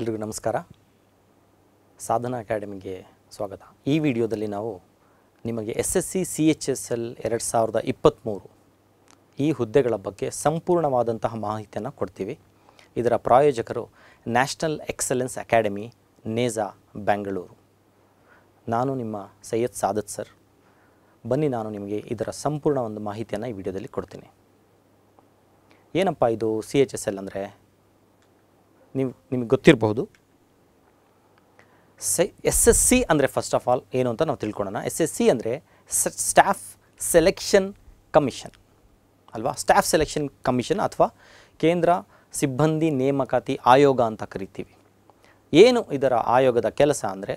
ಎಲ್ರಿಗೂ ನಮಸ್ಕಾರ ಸಾಧನಾ ಅಕಾಡೆಮಿಗೆ ಸ್ವಾಗತ ಈ ವಿಡಿಯೋದಲ್ಲಿ ನಾವು ನಿಮಗೆ S S C C H S L ಎರಡು ಸಾವಿರದ ಇಪ್ಪತ್ತ್ಮೂರು ಈ ಹುದ್ದೆಗಳ ಬಗ್ಗೆ ಸಂಪೂರ್ಣವಾದಂತಹ ಮಾಹಿತಿಯನ್ನು ಕೊಡ್ತೀವಿ ಇದರ ಪ್ರಾಯೋಜಕರು ನ್ಯಾಷನಲ್ ಎಕ್ಸಲೆನ್ಸ್ ಅಕಾಡೆಮಿ ನೇಜಾ ಬೆಂಗಳೂರು ನಾನು ನಿಮ್ಮ ಸೈಯದ್ ಸಾದತ್ ಸರ್ ಬನ್ನಿ ನಾನು ನಿಮಗೆ ಇದರ ಸಂಪೂರ್ಣ ಒಂದು ಮಾಹಿತಿಯನ್ನು ಈ ವಿಡಿಯೋದಲ್ಲಿ ಕೊಡ್ತೀನಿ ಏನಪ್ಪ ಇದು ಸಿ ಎಚ್ ಎಸ್ ಎಲ್ ಅಂದರೆ ನೀವು ನಿಮಗೆ ಗೊತ್ತಿರಬಹುದು ಸೈ ಎಸ್ ಎಸ್ ಸಿ ಅಂದರೆ ಫಸ್ಟ್ ಆಫ್ ಆಲ್ ಏನು ಅಂತ ನಾವು ತಿಳ್ಕೊಳ್ಳೋಣ ಎಸ್ ಎಸ್ ಸಿ ಅಂದರೆ ಸ್ಟಾಫ್ ಸೆಲೆಕ್ಷನ್ ಕಮಿಷನ್ ಅಲ್ವಾ ಸ್ಟಾಫ್ ಸೆಲೆಕ್ಷನ್ ಕಮಿಷನ್ ಅಥವಾ ಕೇಂದ್ರ ಸಿಬ್ಬಂದಿ ನೇಮಕಾತಿ ಆಯೋಗ ಅಂತ ಕರಿತೀವಿ ಏನು ಇದರ ಆಯೋಗದ ಕೆಲಸ ಅಂದರೆ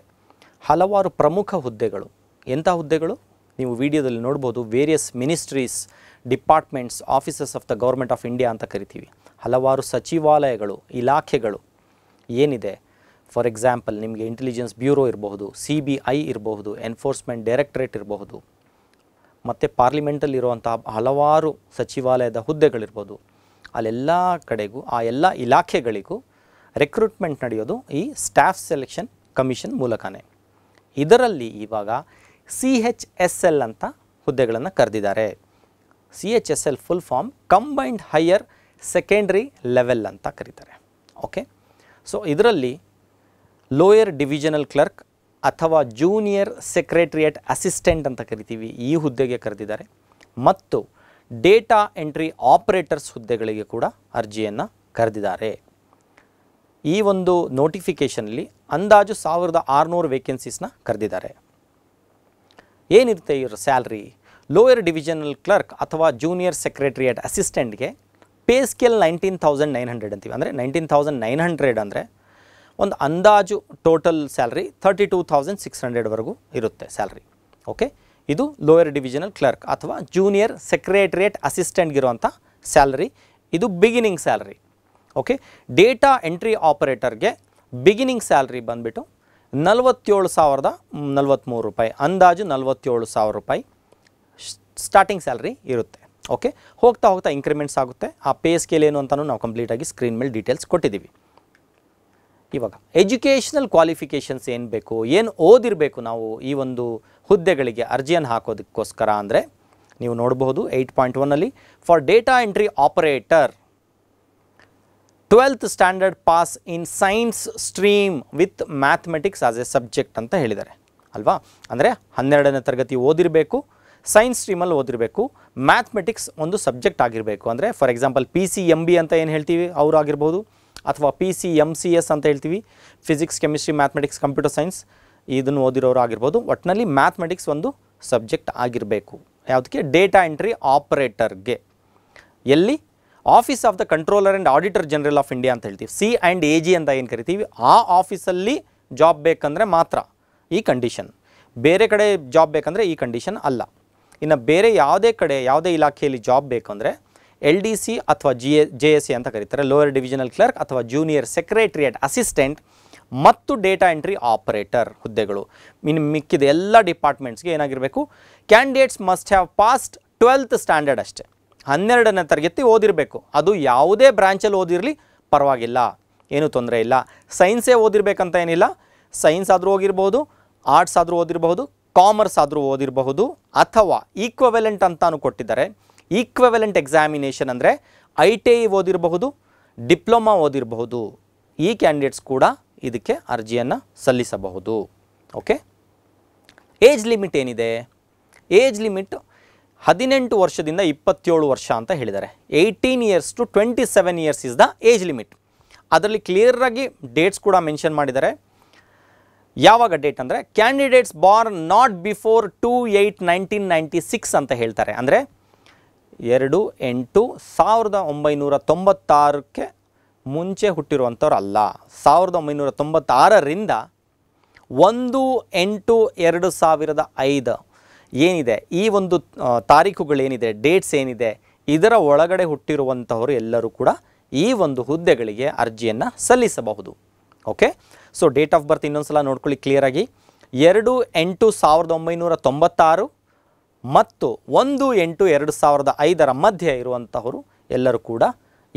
ಹಲವಾರು ಪ್ರಮುಖ ಹುದ್ದೆಗಳು ಎಂಥ ಹುದ್ದೆಗಳು ನೀವು ವಿಡಿಯೋದಲ್ಲಿ ನೋಡ್ಬೋದು various ministries departments offices of the government of India ಅಂತ ಕರಿತೀವಿ ಹಲವಾರು ಸಚಿವಾಲಯಗಳು ಇಲಾಖೆಗಳು ಏನಿದೆ ಫಾರ್ ಎಕ್ಸಾಂಪಲ್ ನಿಮಗೆ ಇಂಟೆಲಿಜೆನ್ಸ್ ಬ್ಯೂರೋ ಇರಬಹುದು ಸಿ ಬಿ ಐ ಇರಬಹುದು ಎನ್ಫೋರ್ಸ್ಮೆಂಟ್ ಡೈರೆಕ್ಟ್ರೇಟ್ ಇರಬಹುದು ಮತ್ತು ಪಾರ್ಲಿಮೆಂಟಲ್ಲಿ ಹಲವಾರು ಸಚಿವಾಲಯದ ಹುದ್ದೆಗಳಿರ್ಬೋದು ಅಲ್ಲೆಲ್ಲ ಕಡೆಗೂ ಆ ಎಲ್ಲ ಇಲಾಖೆಗಳಿಗೂ ರೆಕ್ರೂಟ್ಮೆಂಟ್ ನಡೆಯೋದು ಈ ಸ್ಟಾಫ್ ಸೆಲೆಕ್ಷನ್ ಕಮಿಷನ್ ಮೂಲಕನೇ ಇದರಲ್ಲಿ ಇವಾಗ ಸಿ ಎಚ್ ಎಸ್ ಎಲ್ ಅಂತ ಹುದ್ದೆಗಳನ್ನು ಕರೆದಿದ್ದಾರೆ C H S L full form combined higher secondary level ಅಂತ ಕರೀತಾರೆ ಓಕೆ ಸೊ ಇದರಲ್ಲಿ ಲೋಯರ್ ಡಿವಿಷನಲ್ ಕ್ಲರ್ಕ್ ಅಥವಾ ಜೂನಿಯರ್ ಸೆಕ್ರೆಟ್ರಿಯೇಟ್ ಅಸಿಸ್ಟೆಂಟ್ ಅಂತ ಕರಿತೀವಿ ಈ ಹುದ್ದೆಗೆ ಕರೆದಿದ್ದಾರೆ ಮತ್ತು ಡೇಟಾ ಎಂಟ್ರಿ ಆಪರೇಟರ್ಸ್ ಹುದ್ದೆಗಳಿಗೆ ಕೂಡ ಅರ್ಜಿಯನ್ನು ಕರೆದಿದ್ದಾರೆ ಈ ಒಂದು ನೋಟಿಫಿಕೇಷನಲ್ಲಿ ಅಂದಾಜು ಸಾವಿರದ ಆರುನೂರು ವೇಕೆನ್ಸೀಸ್ನ ಕರೆದಿದ್ದಾರೆ ಏನಿರುತ್ತೆ ಇವರ ಸ್ಯಾಲ್ರಿ ಲೋಯರ್ ಡಿವಿಷನಲ್ ಕ್ಲರ್ಕ್ ಅಥವಾ ಜೂನಿಯರ್ ಸೆಕ್ರೆಟ್ರಿಯೇಟ್ ಅಸಿಸ್ಟೆಂಟ್ಗೆ pay scale nineteen thousand nine hundred ಅಂತೀವಿ ಅಂದರೆ ನೈನ್ಟೀನ್ ತೌಸಂಡ್ ನೈನ್ ಹಂಡ್ರೆಡ್ ಅಂದರೆ ಒಂದು ಅಂದಾಜು total salary thirty two thousand six ಹಂಡ್ರೆಡ್ವರೆಗೂ ಇರುತ್ತೆ ಸ್ಯಾಲ್ರಿ ಓಕೆ ಇದು ಲೋಯರ್ ಡಿವಿಷನಲ್ ಕ್ಲರ್ಕ್ ಅಥವಾ ಜೂನಿಯರ್ ಸೆಕ್ರೆಟ್ರಿಯೇಟ್ ಅಸಿಸ್ಟೆಂಟ್ಗಿರುವಂಥ ಸ್ಯಾಲ್ರಿ ಇದು beginning salary okay data entry ಆಪರೇಟರ್ಗೆ ಬಿಗಿನಿಂಗ್ ಸ್ಯಾಲ್ರಿ ಬಂದುಬಿಟ್ಟು ನಲವತ್ತೇಳು ಸಾವಿರದ ನಲ್ವತ್ತ್ಮೂರು ರೂಪಾಯಿ ಅಂದಾಜು ನಲ್ವತ್ತೇಳು ಸಾವಿರ ರೂಪಾಯಿ ಸ್ಟಾರ್ಟಿಂಗ್ ಸ್ಯಾಲ್ರಿ ಇರುತ್ತೆ ಓಕೆ ಹೋಗ್ತಾ ಹೋಗ್ತಾ ಇನ್ಕ್ರಿಮೆಂಟ್ಸ್ ಆಗುತ್ತೆ ಆ ಪೇ ಸ್ಕೇಲ್ ಏನು ಅಂತಲೂ ನಾವು ಕಂಪ್ಲೀಟಾಗಿ ಸ್ಕ್ರೀನ್ ಮೇಲೆ ಡೀಟೇಲ್ಸ್ ಕೊಟ್ಟಿದ್ದೀವಿ ಇವಾಗ ಎಜುಕೇಷನಲ್ ಕ್ವಾಲಿಫಿಕೇಷನ್ಸ್ ಏನು ಬೇಕು ಏನು ಓದಿರಬೇಕು ನಾವು ಈ ಒಂದು ಹುದ್ದೆಗಳಿಗೆ ಅರ್ಜಿಯನ್ನು ಹಾಕೋದಕ್ಕೋಸ್ಕರ ಅಂದರೆ ನೀವು ನೋಡಬಹುದು ಏಯ್ಟ್ ಪಾಯಿಂಟ್ ಒನ್ನಲ್ಲಿ for data entry operator twelfth standard pass in science stream with mathematics as a subject ಅಂತ ಹೇಳಿದ್ದಾರೆ ಅಲ್ವಾ ಅಂದರೆ ಹನ್ನೆರಡನೇ ತರಗತಿ ಓದಿರಬೇಕು ಸೈನ್ಸ್ ಸ್ಟ್ರೀಮಲ್ಲಿ ಓದಿರಬೇಕು ಮ್ಯಾಥ್ಮೆಟಿಕ್ಸ್ ಒಂದು ಸಬ್ಜೆಕ್ಟ್ ಆಗಿರಬೇಕು ಅಂದರೆ for example P C M B ಅಂತ ಏನು ಹೇಳ್ತೀವಿ ಅವರು ಆಗಿರ್ಬೋದು ಅಥವಾ P C M C S ಅಂತ ಹೇಳ್ತೀವಿ physics chemistry mathematics computer science ಇದನ್ನು ಓದಿರೋರು ಆಗಿರ್ಬೋದು ಒಟ್ಟಿನಲ್ಲಿ ಮ್ಯಾಥ್ಮೆಟಿಕ್ಸ್ ಒಂದು ಸಬ್ಜೆಕ್ಟ್ ಆಗಿರಬೇಕು ಯಾವುದಕ್ಕೆ ಡೇಟಾ ಎಂಟ್ರಿ ಆಪ್ರೇಟರ್ಗೆ ಎಲ್ಲಿ office of the controller and auditor general of India ಅಂತ ಹೇಳ್ತೀವಿ ಸಿ ಆ್ಯಂಡ್ ಎ ಜಿ ಅಂತ ಏನು ಕರಿತೀವಿ ಆ ಆಫೀಸಲ್ಲಿ ಜಾಬ್ ಬೇಕಂದರೆ ಮಾತ್ರ ಈ ಕಂಡೀಷನ್ ಬೇರೆ ಕಡೆ ಜಾಬ್ ಬೇಕಂದರೆ ಈ ಕಂಡೀಷನ್ ಅಲ್ಲ ಇನ್ನು ಬೇರೆ ಯಾವುದೇ ಕಡೆ ಯಾವುದೇ ಇಲಾಖೆಯಲ್ಲಿ ಜಾಬ್ ಅಂದರೆ ಎಲ್ ಡಿ ಸಿ ಅಥವಾ G A J S C ಅಂತ ಕರೀತಾರೆ ಲೋಯರ್ ಡಿವಿಷನಲ್ ಕ್ಲರ್ಕ್ ಅಥವಾ ಜೂನಿಯರ್ ಸೆಕ್ರೆಟ್ರಿಯೇಟ್ ಅಸಿಸ್ಟೆಂಟ್ ಮತ್ತು ಡೇಟಾ ಎಂಟ್ರಿ ಆಪರೇಟರ್ ಹುದ್ದೆಗಳು ಇನ್ನು ಮಿಕ್ಕಿದ ಎಲ್ಲ ಡಿಪಾರ್ಟ್ಮೆಂಟ್ಸ್ಗೆ ಏನಾಗಿರಬೇಕು candidates must have passed twelfth standard ಅಷ್ಟೇ ಹನ್ನೆರಡನೇ ತರಗತಿ ಓದಿರಬೇಕು ಅದು ಯಾವುದೇ ಬ್ರ್ಯಾಂಚಲ್ಲಿ ಓದಿರಲಿ ಪರವಾಗಿಲ್ಲ ಏನೂ ತೊಂದರೆ ಇಲ್ಲ ಸೈನ್ಸೇ ಓದಿರಬೇಕಂತ ಏನಿಲ್ಲ ಸೈನ್ಸ್ ಆದರೂ ಹೋಗಿರ್ಬೋದು ಆರ್ಟ್ಸ್ ಆದರೂ ಓದಿರಬಹುದು ಕಾಮರ್ಸ್ ಆದರೂ ಓದಿರಬಹುದು ಅಥವಾ ಈಕ್ವವೆಲೆಂಟ್ ಅಂತಾನು ಕೊಟ್ಟಿದ್ದಾರೆ ಈಕ್ವವೆಲೆಂಟ್ ಎಕ್ಸಾಮಿನೇಷನ್ ಅಂದರೆ ಐ ಟಿ ಐ ಓದಿರಬಹುದು ಡಿಪ್ಲೊಮಾ ಓದಿರಬಹುದು ಈ ಕ್ಯಾಂಡಿಡೇಟ್ಸ್ ಕೂಡ ಇದಕ್ಕೆ ಅರ್ಜಿಯನ್ನು ಸಲ್ಲಿಸಬಹುದು ಓಕೆ ಏಜ್ ಲಿಮಿಟ್ ಏನಿದೆ ಏಜ್ ಲಿಮಿಟ್ ಹದಿನೆಂಟು ವರ್ಷದಿಂದ ಇಪ್ಪತ್ತೇಳು ವರ್ಷ ಅಂತ ಹೇಳಿದ್ದಾರೆ eighteen years to twenty seven years is the age limit ಅದರಲ್ಲಿ ಕ್ಲಿಯರಾಗಿ ಡೇಟ್ಸ್ ಕೂಡ ಮೆನ್ಷನ್ ಮಾಡಿದ್ದಾರೆ ಯಾವಾಗ ಡೇಟ್ ಅಂದರೆ candidates born not before two eight nineteen ninety six ಅಂತ ಹೇಳ್ತಾರೆ ಅಂದರೆ ಎರಡು ಎಂಟು ಸಾವಿರದ ಒಂಬೈನೂರ ತೊಂಬತ್ತಾರಕ್ಕೆ ಮುಂಚೆ ಹುಟ್ಟಿರುವಂಥವ್ರು ಅಲ್ಲ ಸಾವಿರದ ಒಂಬೈನೂರ ತೊಂಬತ್ತಾರರಿಂದ ಒಂದು ಎಂಟು ಎರಡು ಸಾವಿರದ ಐದು ಏನಿದೆ ಈ ಒಂದು ತಾರೀಕುಗಳೇನಿದೆ ಡೇಟ್ಸ್ ಏನಿದೆ ಇದರ ಒಳಗಡೆ ಹುಟ್ಟಿರುವಂಥವರು ಎಲ್ಲರೂ ಕೂಡ ಈ ಒಂದು ಹುದ್ದೆಗಳಿಗೆ ಅರ್ಜಿಯನ್ನು ಸಲ್ಲಿಸಬಹುದು okay so date of birth ಇನ್ನೊಂದು ಸಲ ನೋಡ್ಕೊಳ್ಳಿ ಕ್ಲಿಯರಾಗಿ ಎರಡು ಎಂಟು ಸಾವಿರದ ಒಂಬೈನೂರ ತೊಂಬತ್ತಾರು ಮತ್ತು ಒಂದು ಎಂಟು ಎರಡು ಸಾವಿರದ ಐದರ ಮಧ್ಯೆ ಇರುವಂತಹವರು ಎಲ್ಲರೂ ಕೂಡ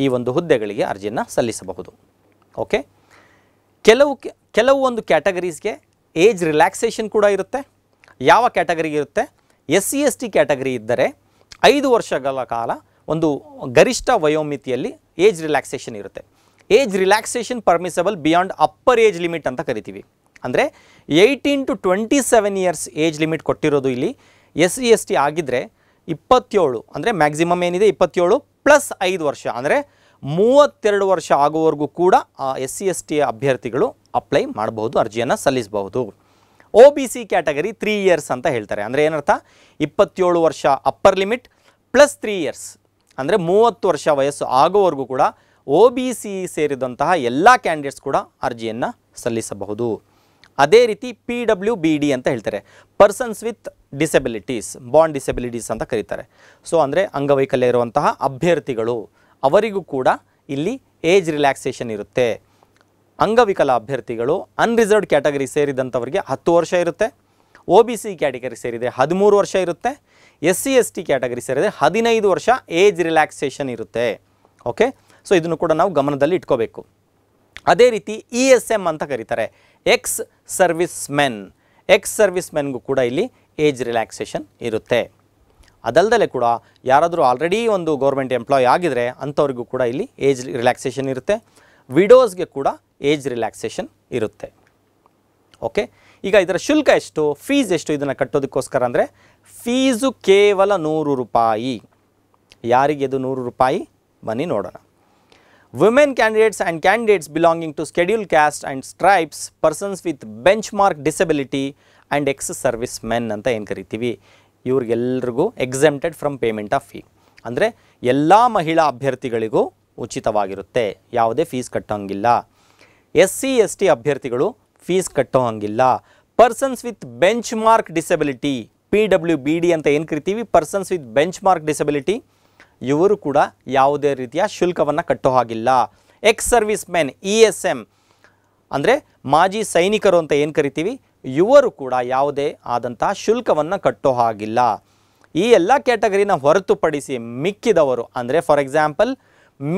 ಈ ಒಂದು ಹುದ್ದೆಗಳಿಗೆ ಅರ್ಜಿಯನ್ನು ಸಲ್ಲಿಸಬಹುದು ಓಕೆ ಕೆಲವು ಕೆಲವು ಒಂದು ಕ್ಯಾಟಗರೀಸ್ಗೆ ಏಜ್ ರಿಲ್ಯಾಕ್ಸೇಷನ್ ಕೂಡ ಇರುತ್ತೆ ಯಾವ ಕ್ಯಾಟಗರಿ ಇರುತ್ತೆ S C S T category ಇದ್ದರೆ ಐದು ವರ್ಷಗಳ ಕಾಲ ಒಂದು ಗರಿಷ್ಠ ವಯೋಮಿತಿಯಲ್ಲಿ ಏಜ್ ರಿಲ್ಯಾಕ್ಸೇಷನ್ ಇರುತ್ತೆ age relaxation permissible beyond upper age limit ಅಂತ ಕರಿತೀವಿ ಅಂದರೆ eighteen to twenty seven years age limit ಕೊಟ್ಟಿರೋದು ಇಲ್ಲಿ S C e S T ಆಗಿದ್ದರೆ ಇಪ್ಪತ್ತೇಳು ಅಂದರೆ ಮ್ಯಾಕ್ಸಿಮಮ್ ಏನಿದೆ ಇಪ್ಪತ್ತೇಳು ಪ್ಲಸ್ ಐದು ವರ್ಷ ಅಂದರೆ ಮೂವತ್ತೆರಡು ವರ್ಷ ಆಗುವವರೆಗೂ ಕೂಡ ಆ ಎಸ್ ಸಿ ಎಸ್ ಟಿ ಅಭ್ಯರ್ಥಿಗಳು ಅಪ್ಲೈ ಮಾಡಬಹುದು ಅರ್ಜಿಯನ್ನು ಸಲ್ಲಿಸಬಹುದು O B C category three years ಅಂತ ಹೇಳ್ತಾರೆ ಅಂದರೆ ಏನರ್ಥ ಇಪ್ಪತ್ತೇಳು ವರ್ಷ upper limit plus three years ಅಂದರೆ ಮೂವತ್ತು ವರ್ಷ ವಯಸ್ಸು ಆಗೋವರೆಗೂ ಕೂಡ ಒ ಬಿ ಸಿ ಸೇರಿದಂತಹ ಎಲ್ಲ ಕ್ಯಾಂಡಿಡೇಟ್ಸ್ ಕೂಡ ಅರ್ಜಿಯನ್ನು ಸಲ್ಲಿಸಬಹುದು ಅದೇ ರೀತಿ ಪಿ ಡಬ್ಲ್ಯೂ ಬಿ ಡಿ ಅಂತ ಹೇಳ್ತಾರೆ persons with disabilities bond disabilities ಅಂತ ಕರೀತಾರೆ ಸೊ ಅಂದರೆ ಅಂಗವೈಕಲ್ಯ ಇರುವಂತಹ ಅಭ್ಯರ್ಥಿಗಳು ಅವರಿಗೂ ಕೂಡ ಇಲ್ಲಿ ಏಜ್ ರಿಲ್ಯಾಕ್ಸೇಷನ್ ಇರುತ್ತೆ ಅಂಗವಿಕಲ ಅಭ್ಯರ್ಥಿಗಳು ಅನ್ರಿಸರ್ವ್ಡ್ ಕ್ಯಾಟಗರಿ ಸೇರಿದಂಥವರಿಗೆ ಹತ್ತು ವರ್ಷ ಇರುತ್ತೆ ಒ ಬಿ ಸಿ ಕ್ಯಾಟಗರಿ ಸೇರಿದರೆ ಹದಿಮೂರು ವರ್ಷ ಇರುತ್ತೆ S C S T category ಸೇರಿದರೆ ಹದಿನೈದು ವರ್ಷ ಏಜ್ ರಿಲ್ಯಾಕ್ಸೇಷನ್ ಇರುತ್ತೆ ಓಕೆ ಸೊ ಇದನ್ನು ಕೂಡ ನಾವು ಗಮನದಲ್ಲಿ ಇಟ್ಕೋಬೇಕು ಅದೇ ರೀತಿ ಇ ಎಸ್ ಎಮ್ ಅಂತ ಕರೀತಾರೆ ex service men ex service ಮೆನ್ಗೂ ಕೂಡ ಇಲ್ಲಿ ಏಜ್ ರಿಲ್ಯಾಕ್ಸೇಷನ್ ಇರುತ್ತೆ ಅದಲ್ಲದೆ ಕೂಡ ಯಾರಾದರೂ ಆಲ್ರೆಡಿ ಒಂದು ಗೌರ್ಮೆಂಟ್ ಎಂಪ್ಲಾಯ್ ಆಗಿದರೆ ಅಂಥವ್ರಿಗೂ ಕೂಡ ಇಲ್ಲಿ ಏಜ್ ರಿಲ್ಯಾಕ್ಸೇಷನ್ ಇರುತ್ತೆ ವಿಡೋಸ್ಗೆ ಕೂಡ ಏಜ್ ರಿಲ್ಯಾಕ್ಸೇಷನ್ ಇರುತ್ತೆ ಓಕೆ ಈಗ ಇದರ ಶುಲ್ಕ ಎಷ್ಟು ಫೀಸ್ ಎಷ್ಟು ಇದನ್ನು ಕಟ್ಟೋದಕ್ಕೋಸ್ಕರ ಅಂದರೆ ಫೀಸು ಕೇವಲ ನೂರು ರೂಪಾಯಿ ಯಾರಿಗೆ ಇದು ನೂರು ರೂಪಾಯಿ ಬನ್ನಿ ನೋಡೋಣ Women candidates and candidates belonging to scheduled caste and stripes, persons with benchmark disability and ex service men ಅಂತ ಏನು ಕರಿತೀವಿ ಇವ್ರಿಗೆಲ್ರಿಗೂ exempted from payment of fee ಅಂದರೆ ಎಲ್ಲ ಮಹಿಳಾ ಅಭ್ಯರ್ಥಿಗಳಿಗೂ ಉಚಿತವಾಗಿರುತ್ತೆ ಯಾವುದೇ ಫೀಸ್ ಕಟ್ಟೋಂಗಿಲ್ಲ ಎಸ್ ಸಿ ಎಸ್ ಟಿ ಅಭ್ಯರ್ಥಿಗಳು ಫೀಸ್ ಕಟ್ಟೋ ಹಂಗಿಲ್ಲ persons with bench mark disability P W B D ಅಂತ ಏನು ಕರಿತೀವಿ persons with bench mark disability ಇವರು ಕೂಡ ಯಾವುದೇ ರೀತಿಯ ಶುಲ್ಕವನ್ನು ಕಟ್ಟೋ ಹಾಗಿಲ್ಲ ex service men E S M ಅಂದರೆ ಮಾಜಿ ಸೈನಿಕರು ಅಂತ ಏನು ಕರಿತೀವಿ ಇವರು ಕೂಡ ಯಾವುದೇ ಆದಂತಹ ಶುಲ್ಕವನ್ನು ಕಟ್ಟೋ ಹಾಗಿಲ್ಲ ಈ ಎಲ್ಲ ಕ್ಯಾಟಗರಿನ ಹೊರತುಪಡಿಸಿ ಮಿಕ್ಕಿದವರು ಅಂದರೆ for example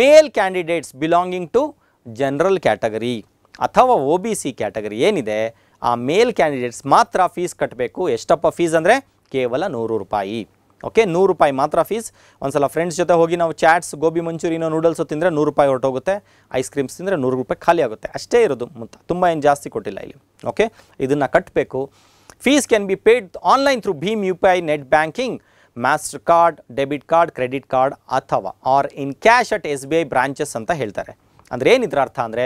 male candidates belonging to general category ಅಥವಾ ಒ ಬಿ ಸಿ ಕ್ಯಾಟಗರಿ ಏನಿದೆ ಆ ಮೇಲ್ ಕ್ಯಾಂಡಿಡೇಟ್ಸ್ ಮಾತ್ರ ಫೀಸ್ ಕಟ್ಟಬೇಕು ಎಷ್ಟಪ್ಪ ಫೀಸ್ ಅಂದರೆ ಕೇವಲ ನೂರು ರೂಪಾಯಿ ಓಕೆ ನೂರು ರೂಪಾಯಿ ಮಾತ್ರ ಫೀಸ್ ಒಂದು ಸಲ ಫ್ರೆಂಡ್ಸ್ ಜೊತೆ ಹೋಗಿ ನಾವು ಚಾಟ್ಸ್ ಗೋಬಿ ಮಂಚೂರಿನೋ ನೂಡಲ್ಸ್ ತಿಂದರೆ ನೂರು ರೂಪಾಯಿ ಹೊರಟೋಗುತ್ತೆ ಐಸ್ ಕ್ರೀಮ್ಸ್ ತಿಂದರೆ ನೂರು ರೂಪಾಯಿ ಖಾಲಿ ಆಗುತ್ತೆ ಅಷ್ಟೇ ಇರೋದು ಮುತ್ತ ತುಂಬ ಏನು ಜಾಸ್ತಿ ಕೊಟ್ಟಿಲ್ಲ ಇಲ್ಲಿ ಓಕೆ ಇದನ್ನು ಕಟ್ಟಬೇಕು fees can be paid online through ಭೀಮ್ U P I net banking Mastercard debit card credit card ಅಥವಾ or in cash at S B I branches ಅಂತ ಹೇಳ್ತಾರೆ ಅಂದರೆ ಏನಿದ್ರ ಅರ್ಥ ಅಂದರೆ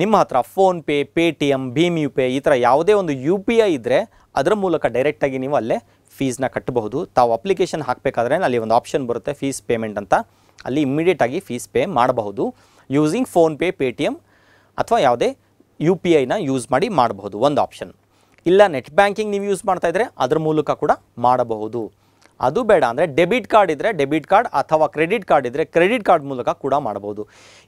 ನಿಮ್ಮ ಹತ್ರ ಫೋನ್ಪೇ ಪೇ ಟಿ ಎಮ್ ಭೀಮ್ ಯು ಪೇ ಈ ಥರ ಯಾವುದೇ ಒಂದು ಯು ಪಿ ಐ ಇದ್ದರೆ ಅದರ ಮೂಲಕ ಡೈರೆಕ್ಟಾಗಿ ನೀವು ಅಲ್ಲೇ ಫೀಸ್ನ ಕಟ್ಟಬಹುದು ತಾವು ಅಪ್ಲಿಕೇಶನ್ ಹಾಕಬೇಕಾದ್ರೆ ಅಲ್ಲಿ ಒಂದು ಆಪ್ಷನ್ ಬರುತ್ತೆ ಫೀಸ್ ಪೇಮೆಂಟ್ ಅಂತ ಅಲ್ಲಿ ಇಮ್ಮಿಡಿಯೇಟಾಗಿ ಫೀಸ್ ಪೇ ಮಾಡಬಹುದು using PhonePe Paytm ಅಥವಾ ಯಾವುದೇ ಯು ಪಿ ಐನ ಯೂಸ್ ಮಾಡಿ ಮಾಡಬಹುದು ಒಂದು ಆಪ್ಷನ್ ಇಲ್ಲ ನೆಟ್ ಬ್ಯಾಂಕಿಂಗ್ ನೀವು ಯೂಸ್ ಮಾಡ್ತಾ ಇದ್ರೆ ಅದ್ರ ಮೂಲಕ ಕೂಡ ಮಾಡಬಹುದು ಅದು ಬೇಡ ಅಂದರೆ ಡೆಬಿಟ್ ಕಾರ್ಡ್ ಇದ್ದರೆ ಡೆಬಿಟ್ ಕಾರ್ಡ್ ಅಥವಾ ಕ್ರೆಡಿಟ್ ಕಾರ್ಡ್ ಇದ್ದರೆ ಕ್ರೆಡಿಟ್ ಕಾರ್ಡ್ ಮೂಲಕ ಕೂಡ ಮಾಡಬಹುದು